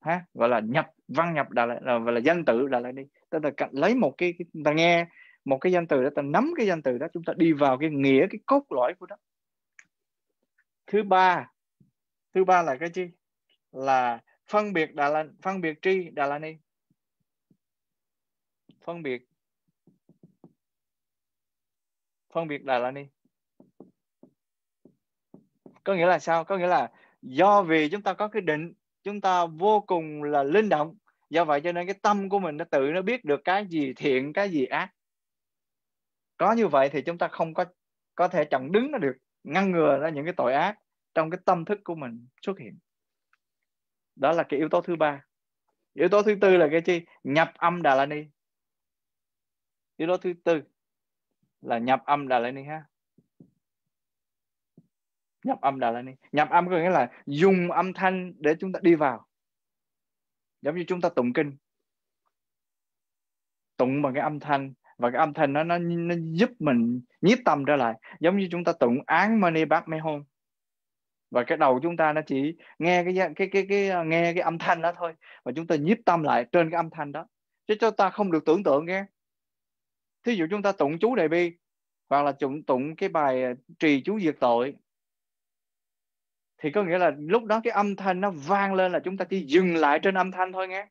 ha gọi là nhập văn nhập đà là, là, là danh tự đà lại đi ta, ta lấy một cái ta nghe một cái danh từ đó ta nắm cái danh từ đó chúng ta đi vào cái nghĩa cái cốt lõi của nó thứ ba thứ ba là cái gì là phân biệt đà la phân biệt tri đà la ni phân biệt phân biệt đà la ni có nghĩa là sao có nghĩa là do vì chúng ta có cái định chúng ta vô cùng là linh động do vậy cho nên cái tâm của mình nó tự nó biết được cái gì thiện cái gì ác có như vậy thì chúng ta không có có thể chặn đứng nó được ngăn ngừa ra những cái tội ác trong cái tâm thức của mình xuất hiện đó là cái yếu tố thứ ba yếu tố thứ tư là cái chi nhập âm đà la ni yếu tố thứ tư là nhập âm đà la ni ha nhập âm đà la ni nhập âm có nghĩa là dùng âm thanh để chúng ta đi vào giống như chúng ta tụng kinh tụng bằng cái âm thanh và cái âm thanh nó nó, nó giúp mình nhiếp tâm trở lại giống như chúng ta tụng án mani bát mê hôn và cái đầu chúng ta nó chỉ nghe cái cái cái cái à, nghe cái âm thanh đó thôi và chúng ta nhiếp tâm lại trên cái âm thanh đó chứ chúng ta không được tưởng tượng nghe thí dụ chúng ta tụng chú đại bi hoặc là tụng tụng cái bài à, trì chú diệt tội thì có nghĩa là lúc đó cái âm thanh nó vang lên là chúng ta chỉ dừng lại trên âm thanh thôi nghe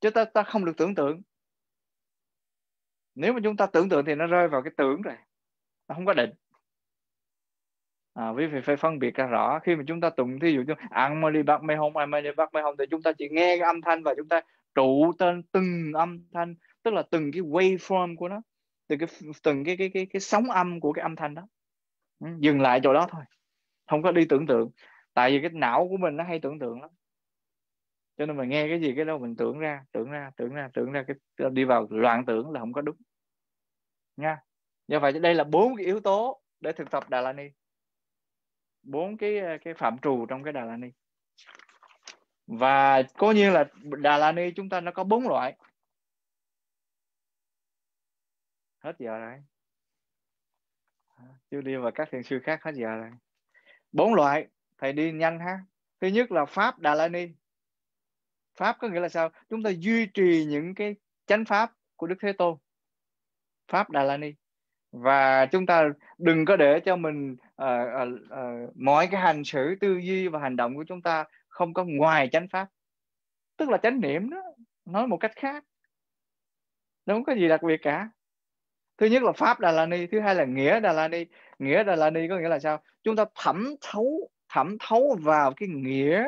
chứ ta ta không được tưởng tượng nếu mà chúng ta tưởng tượng thì nó rơi vào cái tưởng rồi nó không có định à, quý vị phải phân biệt ra rõ khi mà chúng ta tụng thí dụ như ăn mê đi bắt mê không ăn mê đi bắt mê không thì chúng ta chỉ nghe cái âm thanh và chúng ta trụ tên từng âm thanh tức là từng cái waveform của nó từ cái từng cái cái cái cái sóng âm của cái âm thanh đó ừ, dừng lại chỗ đó thôi không có đi tưởng tượng tại vì cái não của mình nó hay tưởng tượng lắm cho nên mình nghe cái gì cái đâu mình tưởng ra tưởng ra tưởng ra tưởng ra cái đi vào loạn tưởng là không có đúng nha do vậy đây là bốn cái yếu tố để thực tập đà la ni bốn cái cái phạm trù trong cái đà la ni và cố nhiên là đà la ni chúng ta nó có bốn loại hết giờ rồi chưa đi vào các thiền sư khác hết giờ rồi bốn loại thầy đi nhanh ha thứ nhất là pháp đà la ni pháp có nghĩa là sao chúng ta duy trì những cái chánh pháp của đức thế tôn pháp đà la ni và chúng ta đừng có để cho mình uh, uh, uh, mọi cái hành xử tư duy và hành động của chúng ta không có ngoài chánh pháp tức là chánh niệm đó nói một cách khác nó không có gì đặc biệt cả thứ nhất là pháp đà la ni thứ hai là nghĩa đà la ni nghĩa đà la ni có nghĩa là sao chúng ta thẩm thấu thẩm thấu vào cái nghĩa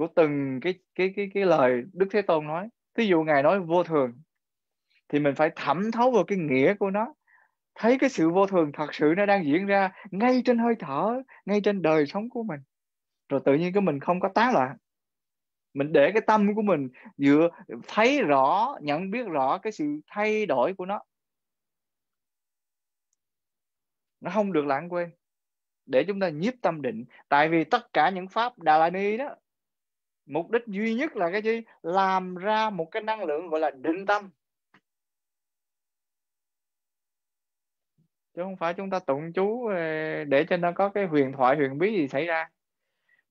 của từng cái cái cái cái lời Đức Thế Tôn nói. Thí dụ ngài nói vô thường thì mình phải thẩm thấu vào cái nghĩa của nó thấy cái sự vô thường thật sự nó đang diễn ra ngay trên hơi thở ngay trên đời sống của mình rồi tự nhiên cái mình không có tán loạn mình để cái tâm của mình dựa thấy rõ nhận biết rõ cái sự thay đổi của nó nó không được lãng quên để chúng ta nhiếp tâm định tại vì tất cả những pháp đà la ni đó mục đích duy nhất là cái gì làm ra một cái năng lượng gọi là định tâm chứ không phải chúng ta tụng chú ờ, để cho nó có cái huyền thoại huyền bí gì xảy ra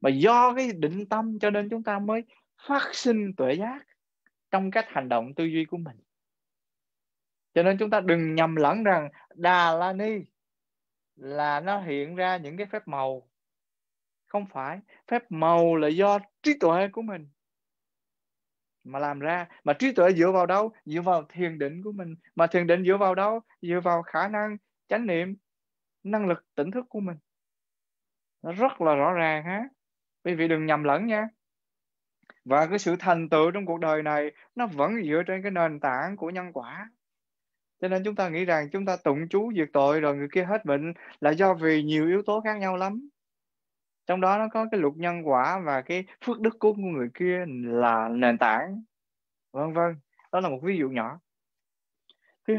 mà do cái định tâm cho nên chúng ta mới phát sinh tuệ giác trong cách hành động tư duy của mình cho nên chúng ta đừng nhầm lẫn rằng đà la ni là nó hiện ra những cái phép màu không phải phép màu là do trí tuệ của mình mà làm ra mà trí tuệ dựa vào đâu dựa vào thiền định của mình mà thiền định dựa vào đâu dựa vào khả năng chánh niệm năng lực tỉnh thức của mình nó rất là rõ ràng ha quý vị đừng nhầm lẫn nha và cái sự thành tựu trong cuộc đời này nó vẫn dựa trên cái nền tảng của nhân quả cho nên chúng ta nghĩ rằng chúng ta tụng chú diệt tội rồi người kia hết bệnh là do vì nhiều yếu tố khác nhau lắm trong đó nó có cái luật nhân quả và cái phước đức của người kia là nền tảng vân vân đó là một ví dụ nhỏ thứ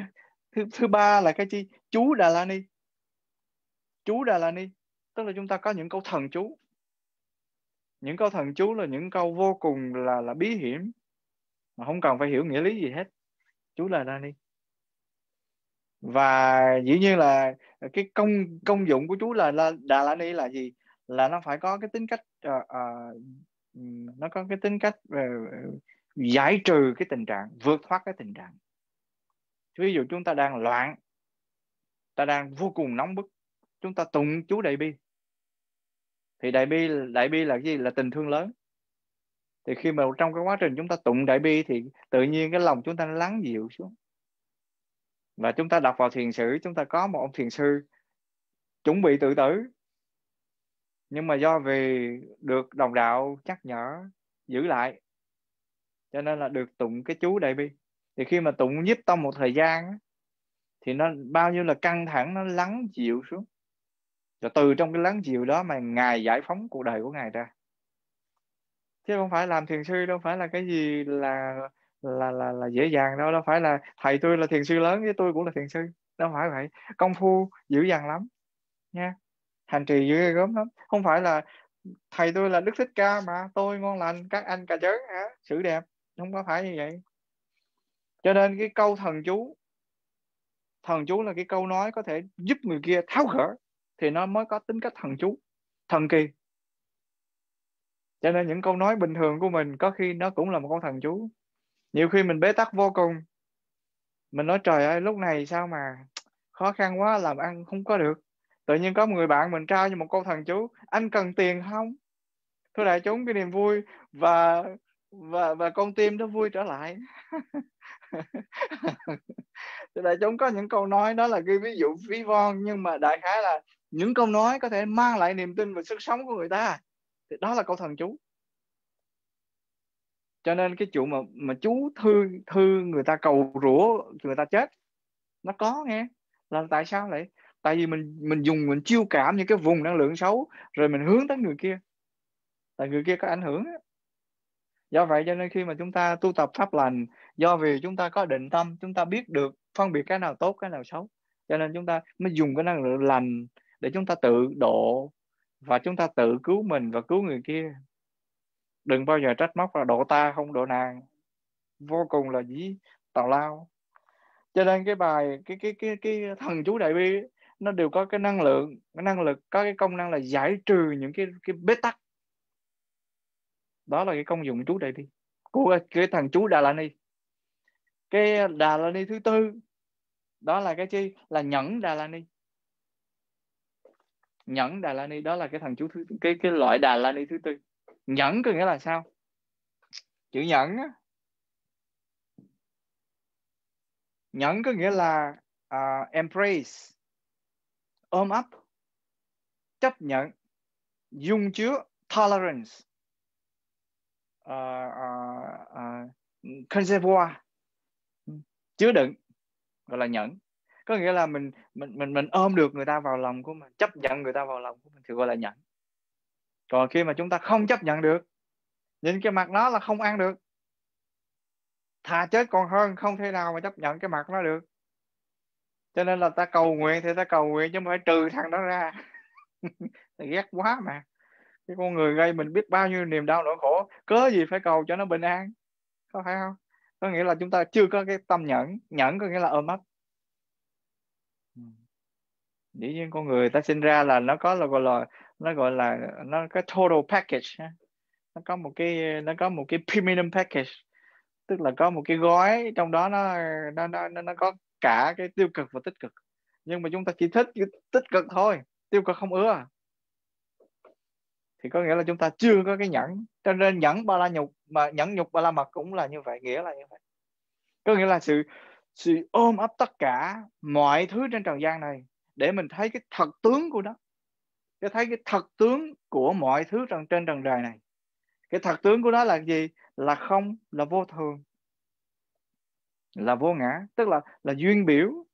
thứ, thứ ba là cái chi chú đà la ni chú đà la ni tức là chúng ta có những câu thần chú những câu thần chú là những câu vô cùng là là bí hiểm mà không cần phải hiểu nghĩa lý gì hết chú là đa ni và dĩ nhiên là cái công công dụng của chú là, là đà la ni là gì là nó phải có cái tính cách uh, uh, nó có cái tính cách về ờ, giải trừ cái tình trạng vượt thoát cái tình trạng ví dụ chúng ta đang loạn ta đang vô cùng nóng bức chúng ta tụng chú đại bi thì đại bi đại bi là gì là tình thương lớn thì khi mà trong cái quá trình chúng ta tụng đại bi thì tự nhiên cái lòng chúng ta nó lắng dịu xuống và chúng ta đọc vào thiền sử chúng ta có một ông thiền sư chuẩn bị tự tử nhưng mà do vì được đồng đạo nhắc nhở giữ lại cho nên là được tụng cái chú đại bi thì khi mà tụng giúp tâm một thời gian thì nó bao nhiêu là căng thẳng nó lắng dịu xuống rồi từ trong cái lắng dịu đó mà ngài giải phóng cuộc đời của ngài ra chứ không phải làm thiền sư đâu phải là cái gì là là là là dễ dàng đâu đâu phải là thầy tôi là thiền sư lớn với tôi cũng là thiền sư đâu phải vậy công phu dữ dằn lắm nha hành trì dữ ghê gớm lắm không phải là thầy tôi là đức thích ca mà tôi ngon lành các anh cà chớn hả xử đẹp không có phải như vậy cho nên cái câu thần chú thần chú là cái câu nói có thể giúp người kia tháo gỡ thì nó mới có tính cách thần chú thần kỳ cho nên những câu nói bình thường của mình có khi nó cũng là một câu thần chú nhiều khi mình bế tắc vô cùng mình nói trời ơi lúc này sao mà khó khăn quá làm ăn không có được tự nhiên có một người bạn mình trao cho một câu thần chú anh cần tiền không thưa đại chúng cái niềm vui và và và con tim nó vui trở lại thưa đại chúng có những câu nói đó là cái ví dụ ví von nhưng mà đại khái là những câu nói có thể mang lại niềm tin và sức sống của người ta thì đó là câu thần chú cho nên cái chuyện mà mà chú thư thư người ta cầu rủa người ta chết nó có nghe là tại sao lại tại vì mình mình dùng mình chiêu cảm những cái vùng năng lượng xấu rồi mình hướng tới người kia tại người kia có ảnh hưởng do vậy cho nên khi mà chúng ta tu tập pháp lành do vì chúng ta có định tâm chúng ta biết được phân biệt cái nào tốt cái nào xấu cho nên chúng ta mới dùng cái năng lượng lành để chúng ta tự độ và chúng ta tự cứu mình và cứu người kia đừng bao giờ trách móc là độ ta không độ nàng vô cùng là dĩ tào lao cho nên cái bài cái cái cái cái thần chú đại bi nó đều có cái năng lượng cái năng lực có cái công năng là giải trừ những cái cái bế tắc đó là cái công dụng chú đại đi của cái thằng chú đà la ni cái đà la ni thứ tư đó là cái chi là nhẫn đà la ni nhẫn đà la ni đó là cái thằng chú thứ cái cái loại đà la ni thứ tư nhẫn có nghĩa là sao chữ nhẫn á nhẫn có nghĩa là uh, embrace ôm ấp chấp nhận dung chứa tolerance uh, uh, uh, chứa đựng gọi là nhẫn có nghĩa là mình mình mình mình ôm được người ta vào lòng của mình chấp nhận người ta vào lòng của mình thì gọi là nhẫn còn khi mà chúng ta không chấp nhận được nhìn cái mặt nó là không ăn được thà chết còn hơn không thể nào mà chấp nhận cái mặt nó được cho nên là ta cầu nguyện thì ta cầu nguyện chứ không phải trừ thằng đó ra ghét quá mà cái con người gây mình biết bao nhiêu niềm đau nỗi khổ cớ gì phải cầu cho nó bình an có phải không có nghĩa là chúng ta chưa có cái tâm nhẫn nhẫn có nghĩa là ôm ấp ừ. dĩ nhiên con người ta sinh ra là nó có là gọi là nó gọi là nó cái total package nó có một cái nó có một cái premium package tức là có một cái gói trong đó nó nó nó, nó có cả cái tiêu cực và tích cực nhưng mà chúng ta chỉ thích cái tích cực thôi tiêu cực không ưa thì có nghĩa là chúng ta chưa có cái nhẫn cho nên nhẫn ba la nhục mà nhẫn nhục ba la mật cũng là như vậy nghĩa là như vậy có nghĩa là sự sự ôm ấp tất cả mọi thứ trên trần gian này để mình thấy cái thật tướng của nó để thấy cái thật tướng của mọi thứ trần trên trần đời này cái thật tướng của nó là gì là không là vô thường là vô ngã tức là là duyên biểu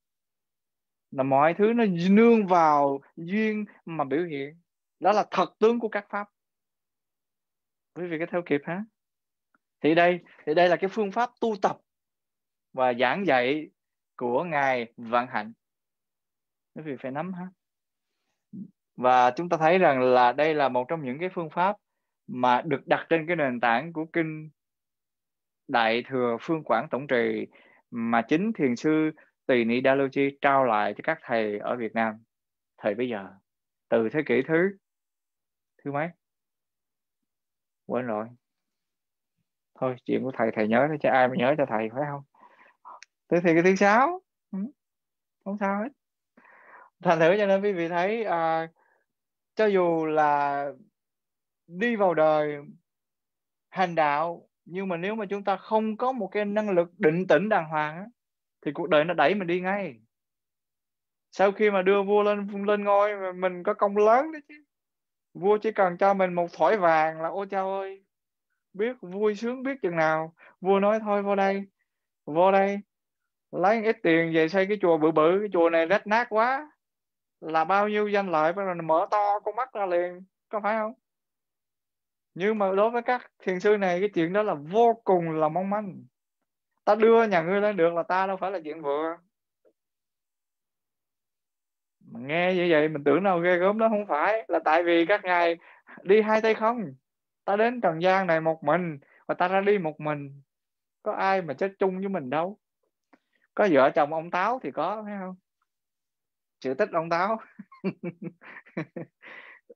là mọi thứ nó nương vào duyên mà biểu hiện đó là thật tướng của các pháp quý vị có theo kịp hả thì đây thì đây là cái phương pháp tu tập và giảng dạy của ngài vạn hạnh quý vị phải nắm ha và chúng ta thấy rằng là đây là một trong những cái phương pháp mà được đặt trên cái nền tảng của kinh đại thừa phương quảng tổng trì mà chính thiền sư Tỳ Ni Đa Lô Chi trao lại cho các thầy ở Việt Nam thời bây giờ từ thế kỷ thứ thứ mấy quên rồi thôi chuyện của thầy thầy nhớ thôi chứ ai mà nhớ cho thầy phải không tới thì cái thứ sáu ừ, không sao hết thành thử cho nên quý vị thấy à, cho dù là đi vào đời hành đạo nhưng mà nếu mà chúng ta không có một cái năng lực định tĩnh đàng hoàng thì cuộc đời nó đẩy mình đi ngay sau khi mà đưa vua lên lên ngôi mà mình có công lớn đấy chứ vua chỉ cần cho mình một thỏi vàng là ôi chao ơi biết vui sướng biết chừng nào vua nói thôi vô đây vô đây lấy ít tiền về xây cái chùa bự bự cái chùa này rách nát quá là bao nhiêu danh lợi bắt đầu mở to con mắt ra liền có phải không nhưng mà đối với các thiền sư này cái chuyện đó là vô cùng là mong manh ta đưa nhà ngươi lên được là ta đâu phải là chuyện vừa mà nghe như vậy mình tưởng nào ghê gớm đó không phải là tại vì các ngài đi hai tay không ta đến trần gian này một mình và ta ra đi một mình có ai mà chết chung với mình đâu có vợ chồng ông táo thì có phải không sự tích ông táo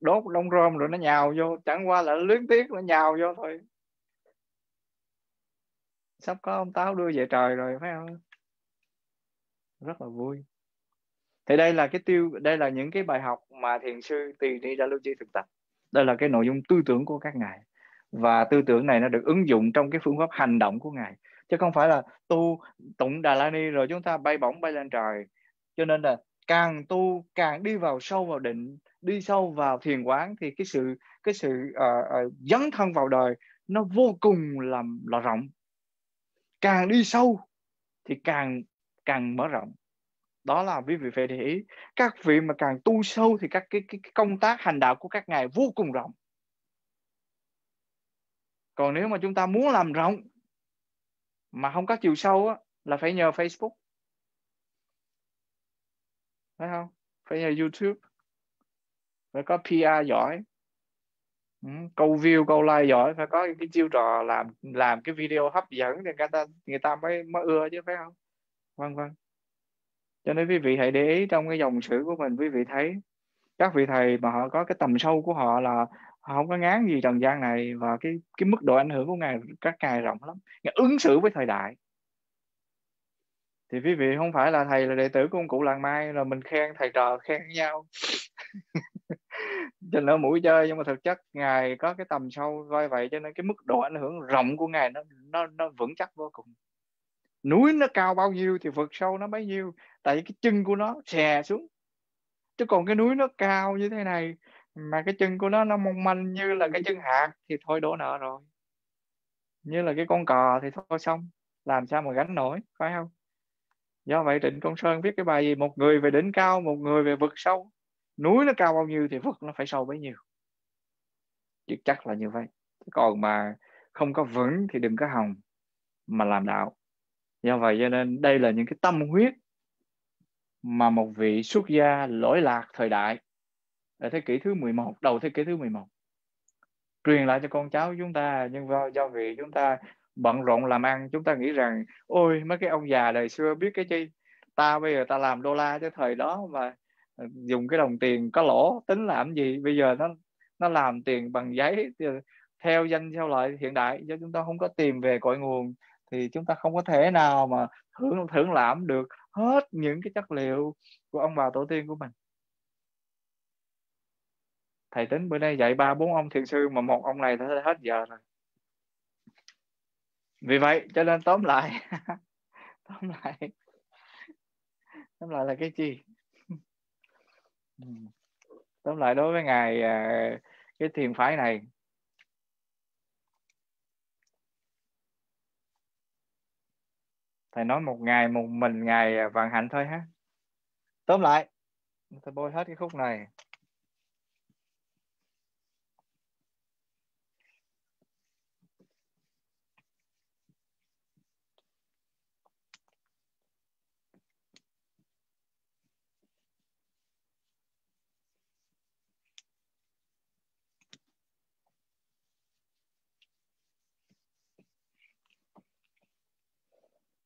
đốt đông rơm rồi nó nhào vô chẳng qua là luyến tiếc nó nhào vô thôi sắp có ông táo đưa về trời rồi phải không rất là vui thì đây là cái tiêu đây là những cái bài học mà thiền sư tỳ ni đã lưu chi thực tập đây là cái nội dung tư tưởng của các ngài và tư tưởng này nó được ứng dụng trong cái phương pháp hành động của ngài chứ không phải là tu tụng đà la ni rồi chúng ta bay bổng bay lên trời cho nên là càng tu càng đi vào sâu vào định đi sâu vào thiền quán thì cái sự cái sự uh, uh, dấn thân vào đời nó vô cùng là là rộng càng đi sâu thì càng càng mở rộng đó là quý vị phải để ý các vị mà càng tu sâu thì các cái, cái, cái công tác hành đạo của các ngài vô cùng rộng còn nếu mà chúng ta muốn làm rộng mà không có chiều sâu á, là phải nhờ Facebook phải không phải nhờ youtube phải có pr giỏi ừ, câu view câu like giỏi phải có cái chiêu trò làm làm cái video hấp dẫn thì người ta người ta mới mới ưa chứ phải không vân vân cho nên quý vị hãy để ý trong cái dòng sử của mình quý vị thấy các vị thầy mà họ có cái tầm sâu của họ là họ không có ngán gì trần gian này và cái cái mức độ ảnh hưởng của ngài các ngài rộng lắm ngài ứng xử với thời đại thì quý vị không phải là thầy là đệ tử của ông cụ làng mai rồi mình khen thầy trò khen nhau trên lỡ mũi chơi nhưng mà thực chất ngài có cái tầm sâu coi vậy cho nên cái mức độ ảnh hưởng rộng của ngài nó nó nó vững chắc vô cùng núi nó cao bao nhiêu thì vực sâu nó bấy nhiêu tại vì cái chân của nó xè xuống chứ còn cái núi nó cao như thế này mà cái chân của nó nó mong manh như là cái chân hạt thì thôi đổ nợ rồi như là cái con cò thì thôi xong làm sao mà gánh nổi phải không do vậy trịnh công sơn viết cái bài gì một người về đỉnh cao một người về vực sâu núi nó cao bao nhiêu thì vực nó phải sâu bấy nhiêu chứ chắc là như vậy còn mà không có vững thì đừng có hòng mà làm đạo do vậy cho nên đây là những cái tâm huyết mà một vị xuất gia lỗi lạc thời đại ở thế kỷ thứ 11 đầu thế kỷ thứ 11 truyền lại cho con cháu chúng ta nhưng do, do vì chúng ta bận rộn làm ăn chúng ta nghĩ rằng ôi mấy cái ông già đời xưa biết cái chi ta bây giờ ta làm đô la cái thời đó mà ờ, dùng cái đồng tiền có lỗ tính làm gì bây giờ nó nó làm tiền bằng giấy theo danh theo lợi hiện đại do chúng ta không có tìm về cội nguồn thì chúng ta không có thể nào mà thưởng thưởng lãm được hết những cái chất liệu của ông bà tổ tiên của mình thầy tính bữa nay dạy ba bốn ông thiền sư mà một ông này đã hết giờ rồi vì vậy cho nên tóm lại tóm lại tóm lại là cái gì ừ. tóm lại đối với ngài à, cái thiền phái này thầy nói một ngày một mình ngày à, vạn hạnh thôi ha tóm lại thầy bôi hết cái khúc này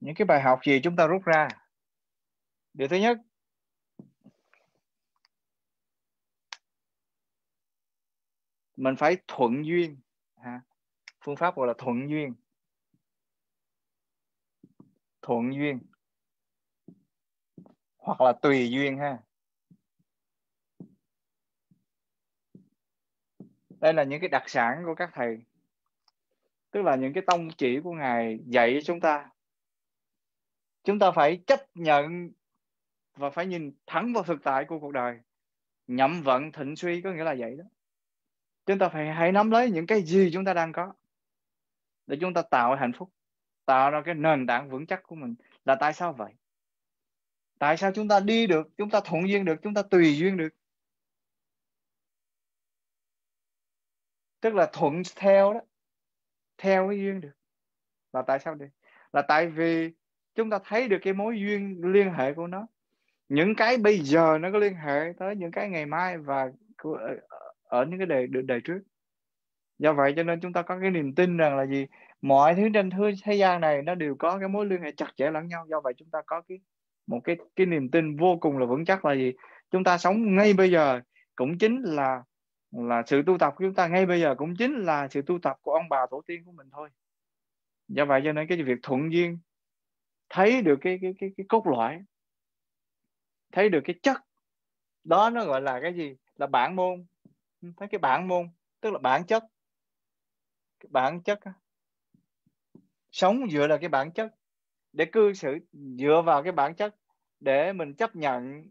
những cái bài học gì chúng ta rút ra điều thứ nhất mình phải thuận duyên ha. phương pháp gọi là thuận duyên thuận duyên hoặc là tùy duyên ha đây là những cái đặc sản của các thầy tức là những cái tông chỉ của ngài dạy chúng ta chúng ta phải chấp nhận và phải nhìn thẳng vào thực tại của cuộc đời nhậm vận thịnh suy có nghĩa là vậy đó chúng ta phải hãy nắm lấy những cái gì chúng ta đang có để chúng ta tạo hạnh phúc tạo ra cái nền tảng vững chắc của mình là tại sao vậy tại sao chúng ta đi được chúng ta thuận duyên được chúng ta tùy duyên được tức là thuận theo đó theo cái duyên được là tại sao đi là tại vì chúng ta thấy được cái mối duyên liên hệ của nó những cái bây giờ nó có liên hệ tới những cái ngày mai và ờ, ờ, ở, những cái đời đề trước do vậy cho nên chúng ta có cái niềm tin rằng là gì mọi thứ trên thế gian này nó đều có cái mối liên hệ chặt chẽ lẫn nhau do vậy chúng ta có cái một cái cái niềm tin vô cùng là vững chắc là gì chúng ta sống ngay bây giờ cũng chính là là sự tu tập của chúng ta ngay bây giờ cũng chính là sự tu tập của ông bà tổ tiên của mình thôi do vậy cho nên cái việc thuận duyên thấy được cái cái cái cái cốt lõi thấy được cái chất đó nó gọi là cái gì là bản môn thấy cái bản môn tức là bản chất cái bản chất sống dựa là cái bản chất để cư xử dựa vào cái bản chất để mình chấp nhận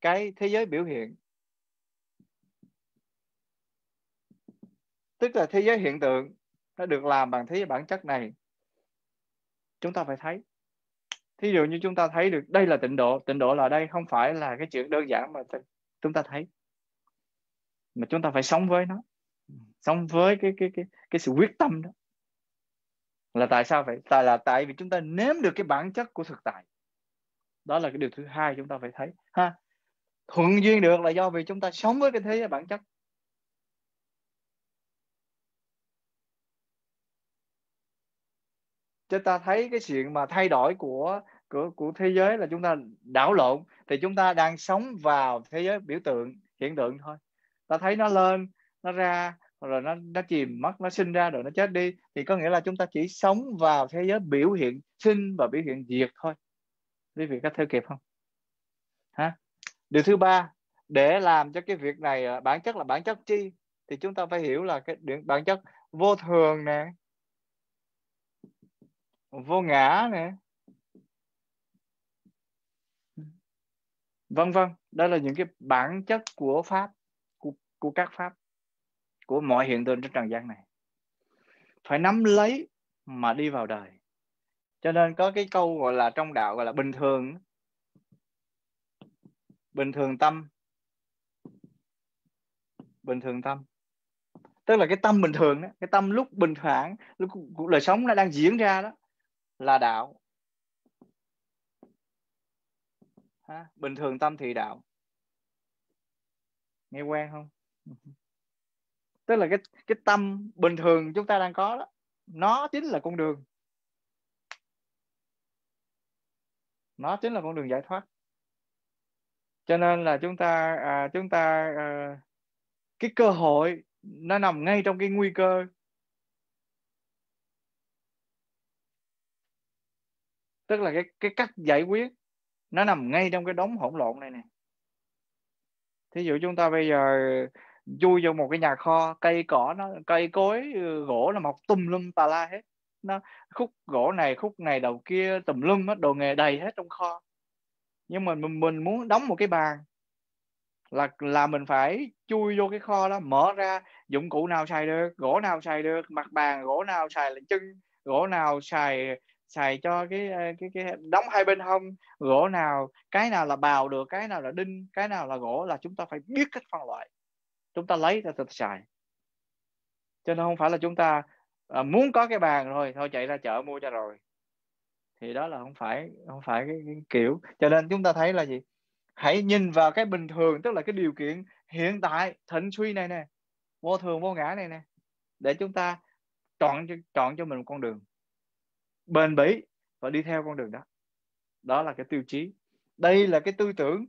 cái thế giới biểu hiện tức là thế giới hiện tượng nó được làm bằng thế giới bản chất này chúng ta phải thấy thí dụ như chúng ta thấy được đây là tịnh độ tịnh độ là đây không phải là cái chuyện đơn giản mà chúng ta thấy mà chúng ta phải sống với nó sống với cái cái cái cái sự quyết tâm đó là tại sao vậy tại là tại vì chúng ta nếm được cái bản chất của thực tại đó là cái điều thứ hai chúng ta phải thấy ha thuận duyên được là do vì chúng ta sống với cái thế giới bản chất chúng ta thấy cái chuyện mà thay đổi của của của thế giới là chúng ta đảo lộn thì chúng ta đang sống vào thế giới biểu tượng hiện tượng thôi ta thấy nó lên nó ra rồi nó nó chìm mất nó sinh ra rồi nó chết đi thì có nghĩa là chúng ta chỉ sống vào thế giới biểu hiện sinh và biểu hiện diệt thôi quý vị có theo kịp không hả điều thứ ba để làm cho cái việc này à, bản chất là bản chất chi thì chúng ta phải hiểu là cái bản chất vô thường nè vô ngã nè vân vân đó là những cái bản chất của pháp của, của các pháp của mọi hiện tượng trên trần gian này phải nắm lấy mà đi vào đời cho nên có cái câu gọi là trong đạo gọi là bình thường bình thường tâm bình thường tâm tức là cái tâm bình thường đó cái tâm lúc bình thản lúc cuộc đời sống nó đang diễn ra đó là đạo ha? bình thường tâm thì đạo nghe quen không tức là cái cái tâm bình thường chúng ta đang có đó nó chính là con đường nó chính là con đường giải thoát cho nên là chúng ta à, chúng ta à, cái cơ hội nó nằm ngay trong cái nguy cơ tức là cái cái cách giải quyết nó nằm ngay trong cái đống hỗn loạn này nè thí dụ chúng ta bây giờ chui vô một cái nhà kho cây cỏ nó cây cối ừ, gỗ là mọc tùm lum tà la hết nó khúc gỗ này khúc này đầu kia tùm lum hết đồ nghề đầy hết trong kho nhưng mà mình, mình muốn đóng một cái bàn là là mình phải chui vô cái kho đó mở ra dụng cụ nào xài được gỗ nào xài được mặt bàn gỗ nào xài là chân gỗ nào xài xài cho cái ờ, cái cái đóng hai bên hông gỗ nào cái nào là bào được cái nào là đinh cái nào là gỗ là chúng ta phải biết cách phân loại chúng ta lấy ra chúng ta xài cho nên không phải là chúng ta à, muốn có cái bàn rồi thôi chạy ra chợ mua cho rồi thì đó là không phải không phải cái, cái kiểu cho nên chúng ta thấy là gì hãy nhìn vào cái bình thường tức là cái điều kiện hiện tại thịnh suy này nè vô thường vô ngã này nè để chúng ta chọn chọn cho mình một con đường bền bỉ và đi theo con đường đó đó là cái tiêu chí đây là cái tư tưởng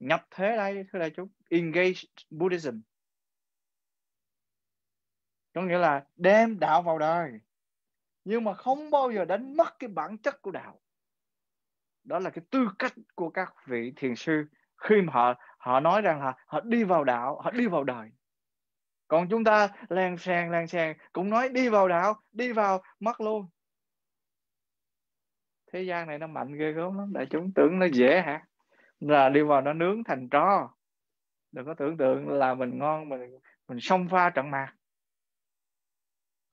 nhập thế đây thưa đại chúng engage Buddhism có nghĩa là đem đạo vào đời nhưng mà không bao giờ đánh mất cái bản chất của đạo đó là cái tư cách của các vị thiền sư khi mà họ họ nói rằng là họ đi vào đạo họ đi vào đời còn chúng ta lan sang lan sang cũng nói đi vào đạo đi vào mất luôn thế gian này nó mạnh ghê gớm lắm đại chúng tưởng nó dễ hả là đi vào nó nướng thành tro đừng có tưởng tượng là mình ngon mình mình xông pha trận mạc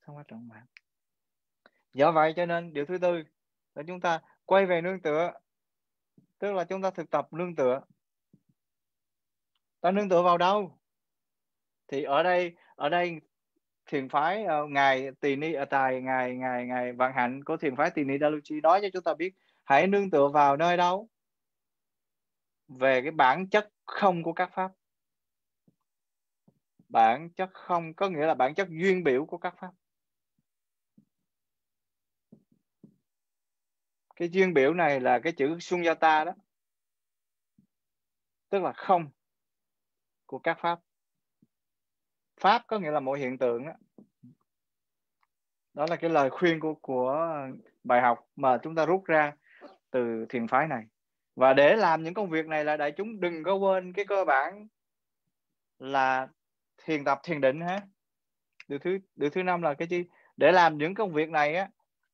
xông pha trận mạc do dạ vậy cho nên điều thứ tư là chúng ta quay về nương tựa tức là chúng ta thực tập nương tựa ta nương tựa vào đâu thì ở đây ở đây thiền phái uh, ngài tỳ ni ở ờ, tài ngài ngài ngài vạn hạnh của thiền phái tỳ ni daluchi nói cho chúng ta biết hãy nương tựa vào nơi đâu về cái bản chất không của các pháp bản chất không có nghĩa là bản chất duyên biểu của các pháp cái duyên biểu này là cái chữ sunyata đó tức là không của các pháp pháp có nghĩa là mỗi hiện tượng đó là cái lời khuyên của của bài học mà chúng ta rút ra từ thiền phái này và để làm những công việc này là đại chúng đừng có quên cái cơ bản là thiền tập thiền định ha điều thứ điều thứ năm là cái gì để làm những công việc này á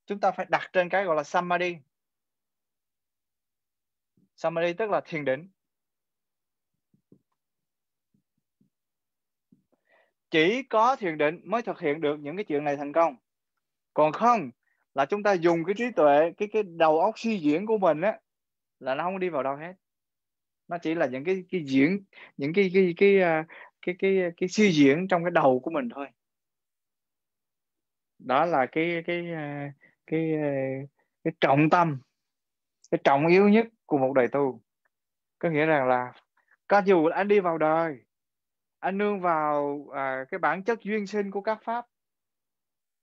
chúng ta phải đặt trên cái gọi là samadhi samadhi tức là thiền định chỉ có thiền định mới thực hiện được những cái chuyện này thành công còn không là chúng ta dùng cái trí tuệ cái cái đầu óc suy diễn của mình á là nó không đi vào đâu hết nó chỉ là những cái cái diễn những cái cái cái cái à, cái cái, cái suy diễn trong cái đầu của mình thôi đó là cái cái à, cái cái, à, cái trọng tâm cái trọng yếu nhất của một đời tu có nghĩa rằng là có dù đã đi vào đời anh nương vào à, cái bản chất duyên sinh của các pháp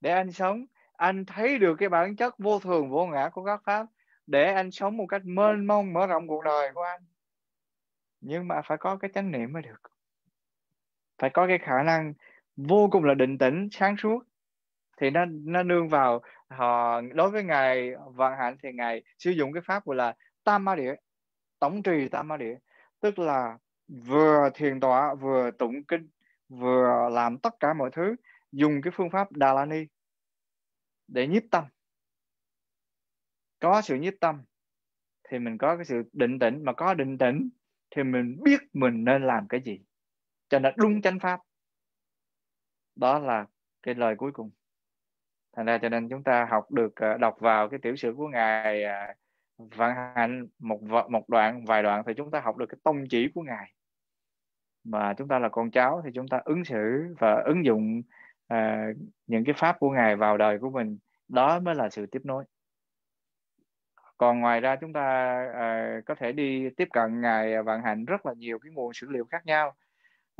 để anh sống anh thấy được cái bản chất vô thường vô ngã của các pháp để anh sống một cách mênh mông mở rộng cuộc đời của anh nhưng mà phải có cái chánh niệm mới được phải có cái khả năng vô cùng là định tĩnh sáng suốt thì nó nó nương vào họ đối với ngài vạn hạnh thì ngài sử dụng cái pháp gọi là tam ma địa tổng trì tam ma địa tức là vừa thiền tọa vừa tụng kinh vừa làm tất cả mọi thứ dùng cái phương pháp Đà La Ni để nhiếp tâm có sự nhiếp tâm thì mình có cái sự định tĩnh mà có định tĩnh thì mình biết mình nên làm cái gì cho nên đúng chánh pháp đó là cái lời cuối cùng thành ra cho nên chúng ta học được ờ, đọc vào cái tiểu sử của ngài ờ, vạn hạnh một một đoạn vài đoạn thì chúng ta học được cái tông chỉ của ngài mà chúng ta là con cháu thì chúng ta ứng xử và ứng dụng uh, những cái pháp của ngài vào đời của mình đó mới là sự tiếp nối còn ngoài ra chúng ta uh, có thể đi tiếp cận ngài vạn hạnh rất là nhiều cái nguồn sử liệu khác nhau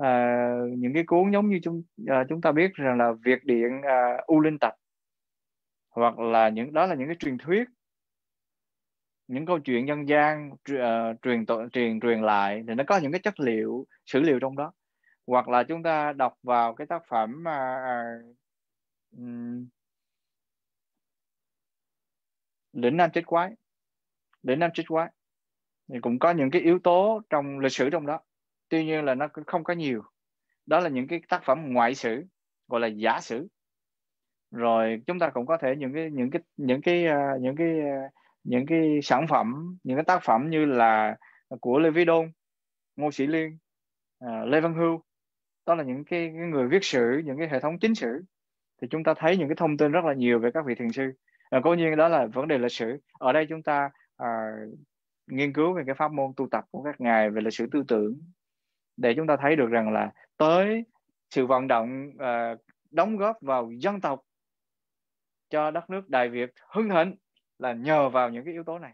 uh, những cái cuốn giống như chúng uh, chúng ta biết rằng là Việt điện uh, u linh tạch hoặc là những đó là những cái truyền thuyết những câu chuyện dân gian ờ, truyền tội truyền truyền lại thì nó có những cái chất liệu sử liệu trong đó hoặc là chúng ta đọc vào cái tác phẩm uh, um, lĩnh nam chết quái lĩnh nam chết quái thì cũng có những cái yếu tố trong lịch sử trong đó tuy nhiên là nó không có nhiều đó là những cái tác phẩm ngoại sử gọi là giả sử rồi chúng ta cũng có thể những cái những cái những cái uh, những cái à, những cái sản phẩm những cái tác phẩm như là của Lê Vĩ Đôn Ngô Sĩ Liên à, Lê Văn Hưu đó là những cái, cái người viết sử những cái hệ thống chính sử thì chúng ta thấy những cái thông tin rất là nhiều về các vị thiền sư à, cố nhiên đó là vấn đề lịch sử ở đây chúng ta à, nghiên cứu về cái pháp môn tu tập của các ngài về lịch sử tư tưởng để chúng ta thấy được rằng là tới sự vận động à, đóng góp vào dân tộc cho đất nước Đại Việt hưng thịnh là nhờ vào những cái yếu tố này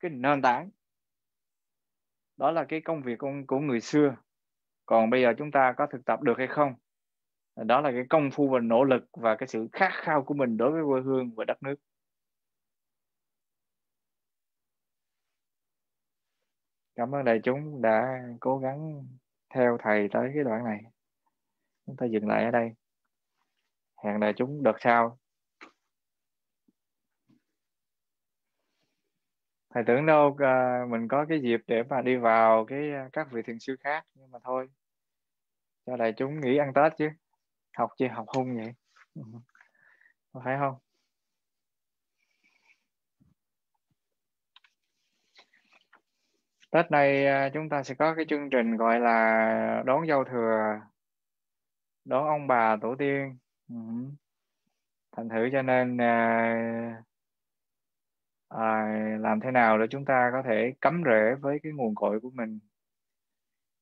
cái nền tảng đó là cái công việc của người xưa còn bây giờ chúng ta có thực tập được hay không đó là cái công phu và nỗ lực và cái sự khát khao của mình đối với quê hương và đất nước cảm ơn đại chúng đã cố gắng theo thầy tới cái đoạn này chúng ta dừng lại ở đây hẹn đại chúng đợt sau thầy tưởng đâu uh, mình có cái dịp để mà đi vào cái ờ, các vị thiền sư khác nhưng mà thôi cho đại chúng nghỉ ăn tết chứ học chưa học hung vậy có phải không Tết này ờ, chúng ta sẽ có cái chương trình gọi là đón giao thừa, đón ông bà tổ tiên. Ừ Thành thử cho nên à, làm thế nào để chúng ta có thể cắm rễ với cái nguồn cội của mình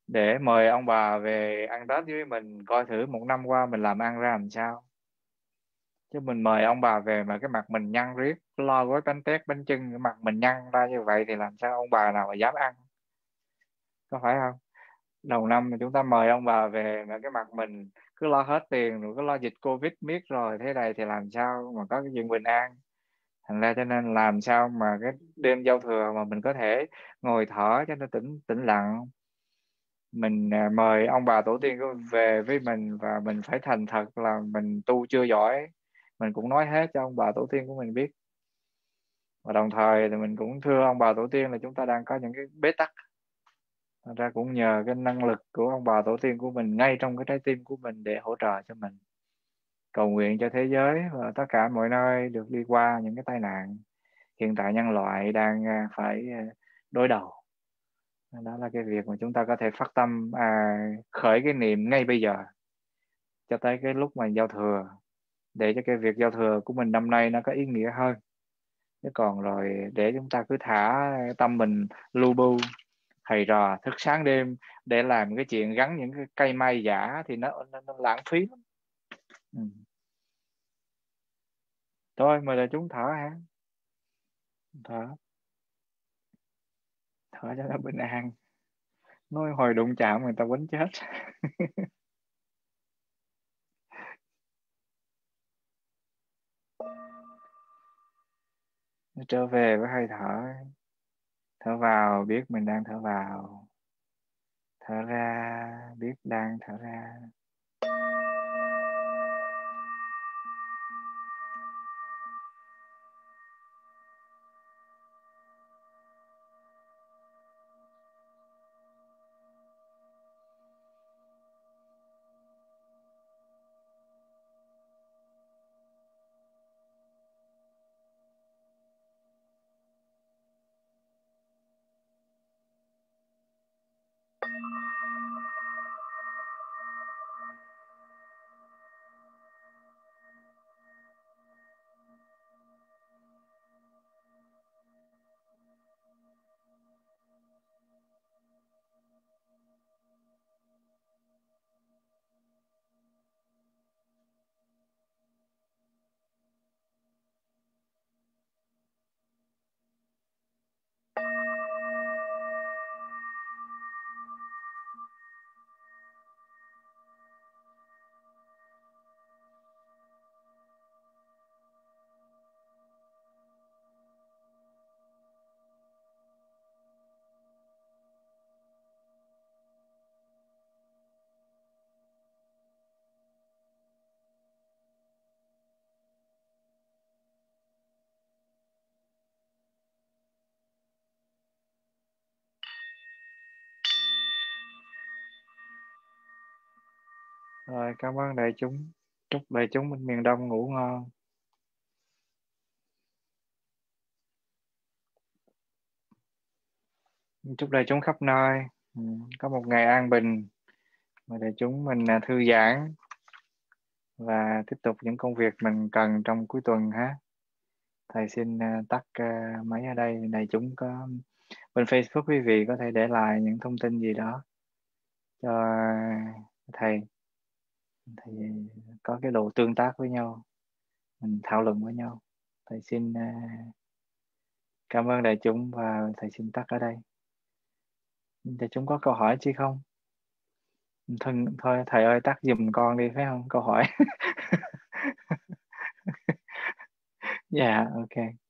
để mời ông bà về ăn Tết với mình coi thử một năm qua mình làm ăn ra làm sao chứ mình mời ông bà về mà cái mặt mình nhăn riết lo gói bánh tét bánh chưng cái mặt mình nhăn ra như vậy thì làm sao ông bà nào mà dám ăn có phải không đầu năm chúng ta mời ông bà về mà cái mặt mình cứ lo hết tiền rồi cứ lo dịch covid miết rồi thế này thì làm sao mà có cái chuyện bình an thành ra cho nên làm sao mà cái đêm giao thừa mà mình có thể ngồi thở cho nó tĩnh tĩnh lặng mình à, mời ông bà tổ tiên về với mình và mình phải thành thật là mình tu chưa giỏi mình cũng nói hết cho ông bà tổ tiên của mình biết và đồng thời thì mình cũng thưa ông bà tổ tiên là chúng ta đang có những cái bế tắc Thật ra cũng nhờ cái năng lực của ông bà tổ tiên của mình ngay trong cái trái tim của mình để hỗ trợ cho mình cầu nguyện cho thế giới và tất cả mọi nơi được đi qua những cái tai nạn hiện tại nhân loại đang à, phải à, đối đầu đó là cái việc mà chúng ta có thể phát tâm à, khởi cái niệm ngay bây giờ cho tới cái lúc mà giao thừa để cho cái việc giao thừa của mình năm nay nó có ý nghĩa hơn chứ còn rồi để chúng ta cứ thả tâm mình lu bu thầy trò thức sáng đêm để làm cái chuyện gắn những cái cây mai giả thì nó nó, nó lãng phí lắm. Ừ thôi mời đại chúng thở hả thở
thở cho nó bình
an nói hồi đụng chạm người ta quấn chết nó trở về với hơi thở thở vào biết mình đang thở vào thở ra biết đang thở ra Rồi, cảm ơn đại chúng. Chúc đại chúng bên miền Đông ngủ ngon. Chúc đại chúng khắp nơi ừ, có một ngày an bình mà đại chúng mình à, thư giãn và tiếp tục những công việc mình cần trong cuối tuần ha. Thầy xin à, tắt à, máy ở đây, đại chúng có bên Facebook quý vị có thể để lại những thông tin gì đó cho thầy thì có cái độ tương tác với nhau mình thảo luận với nhau thầy xin à, cảm ơn đại chúng và thầy xin tắt ở đây đại chúng có câu hỏi chứ không thân thôi thầy ơi tắt giùm con đi phải không câu hỏi dạ yeah, ok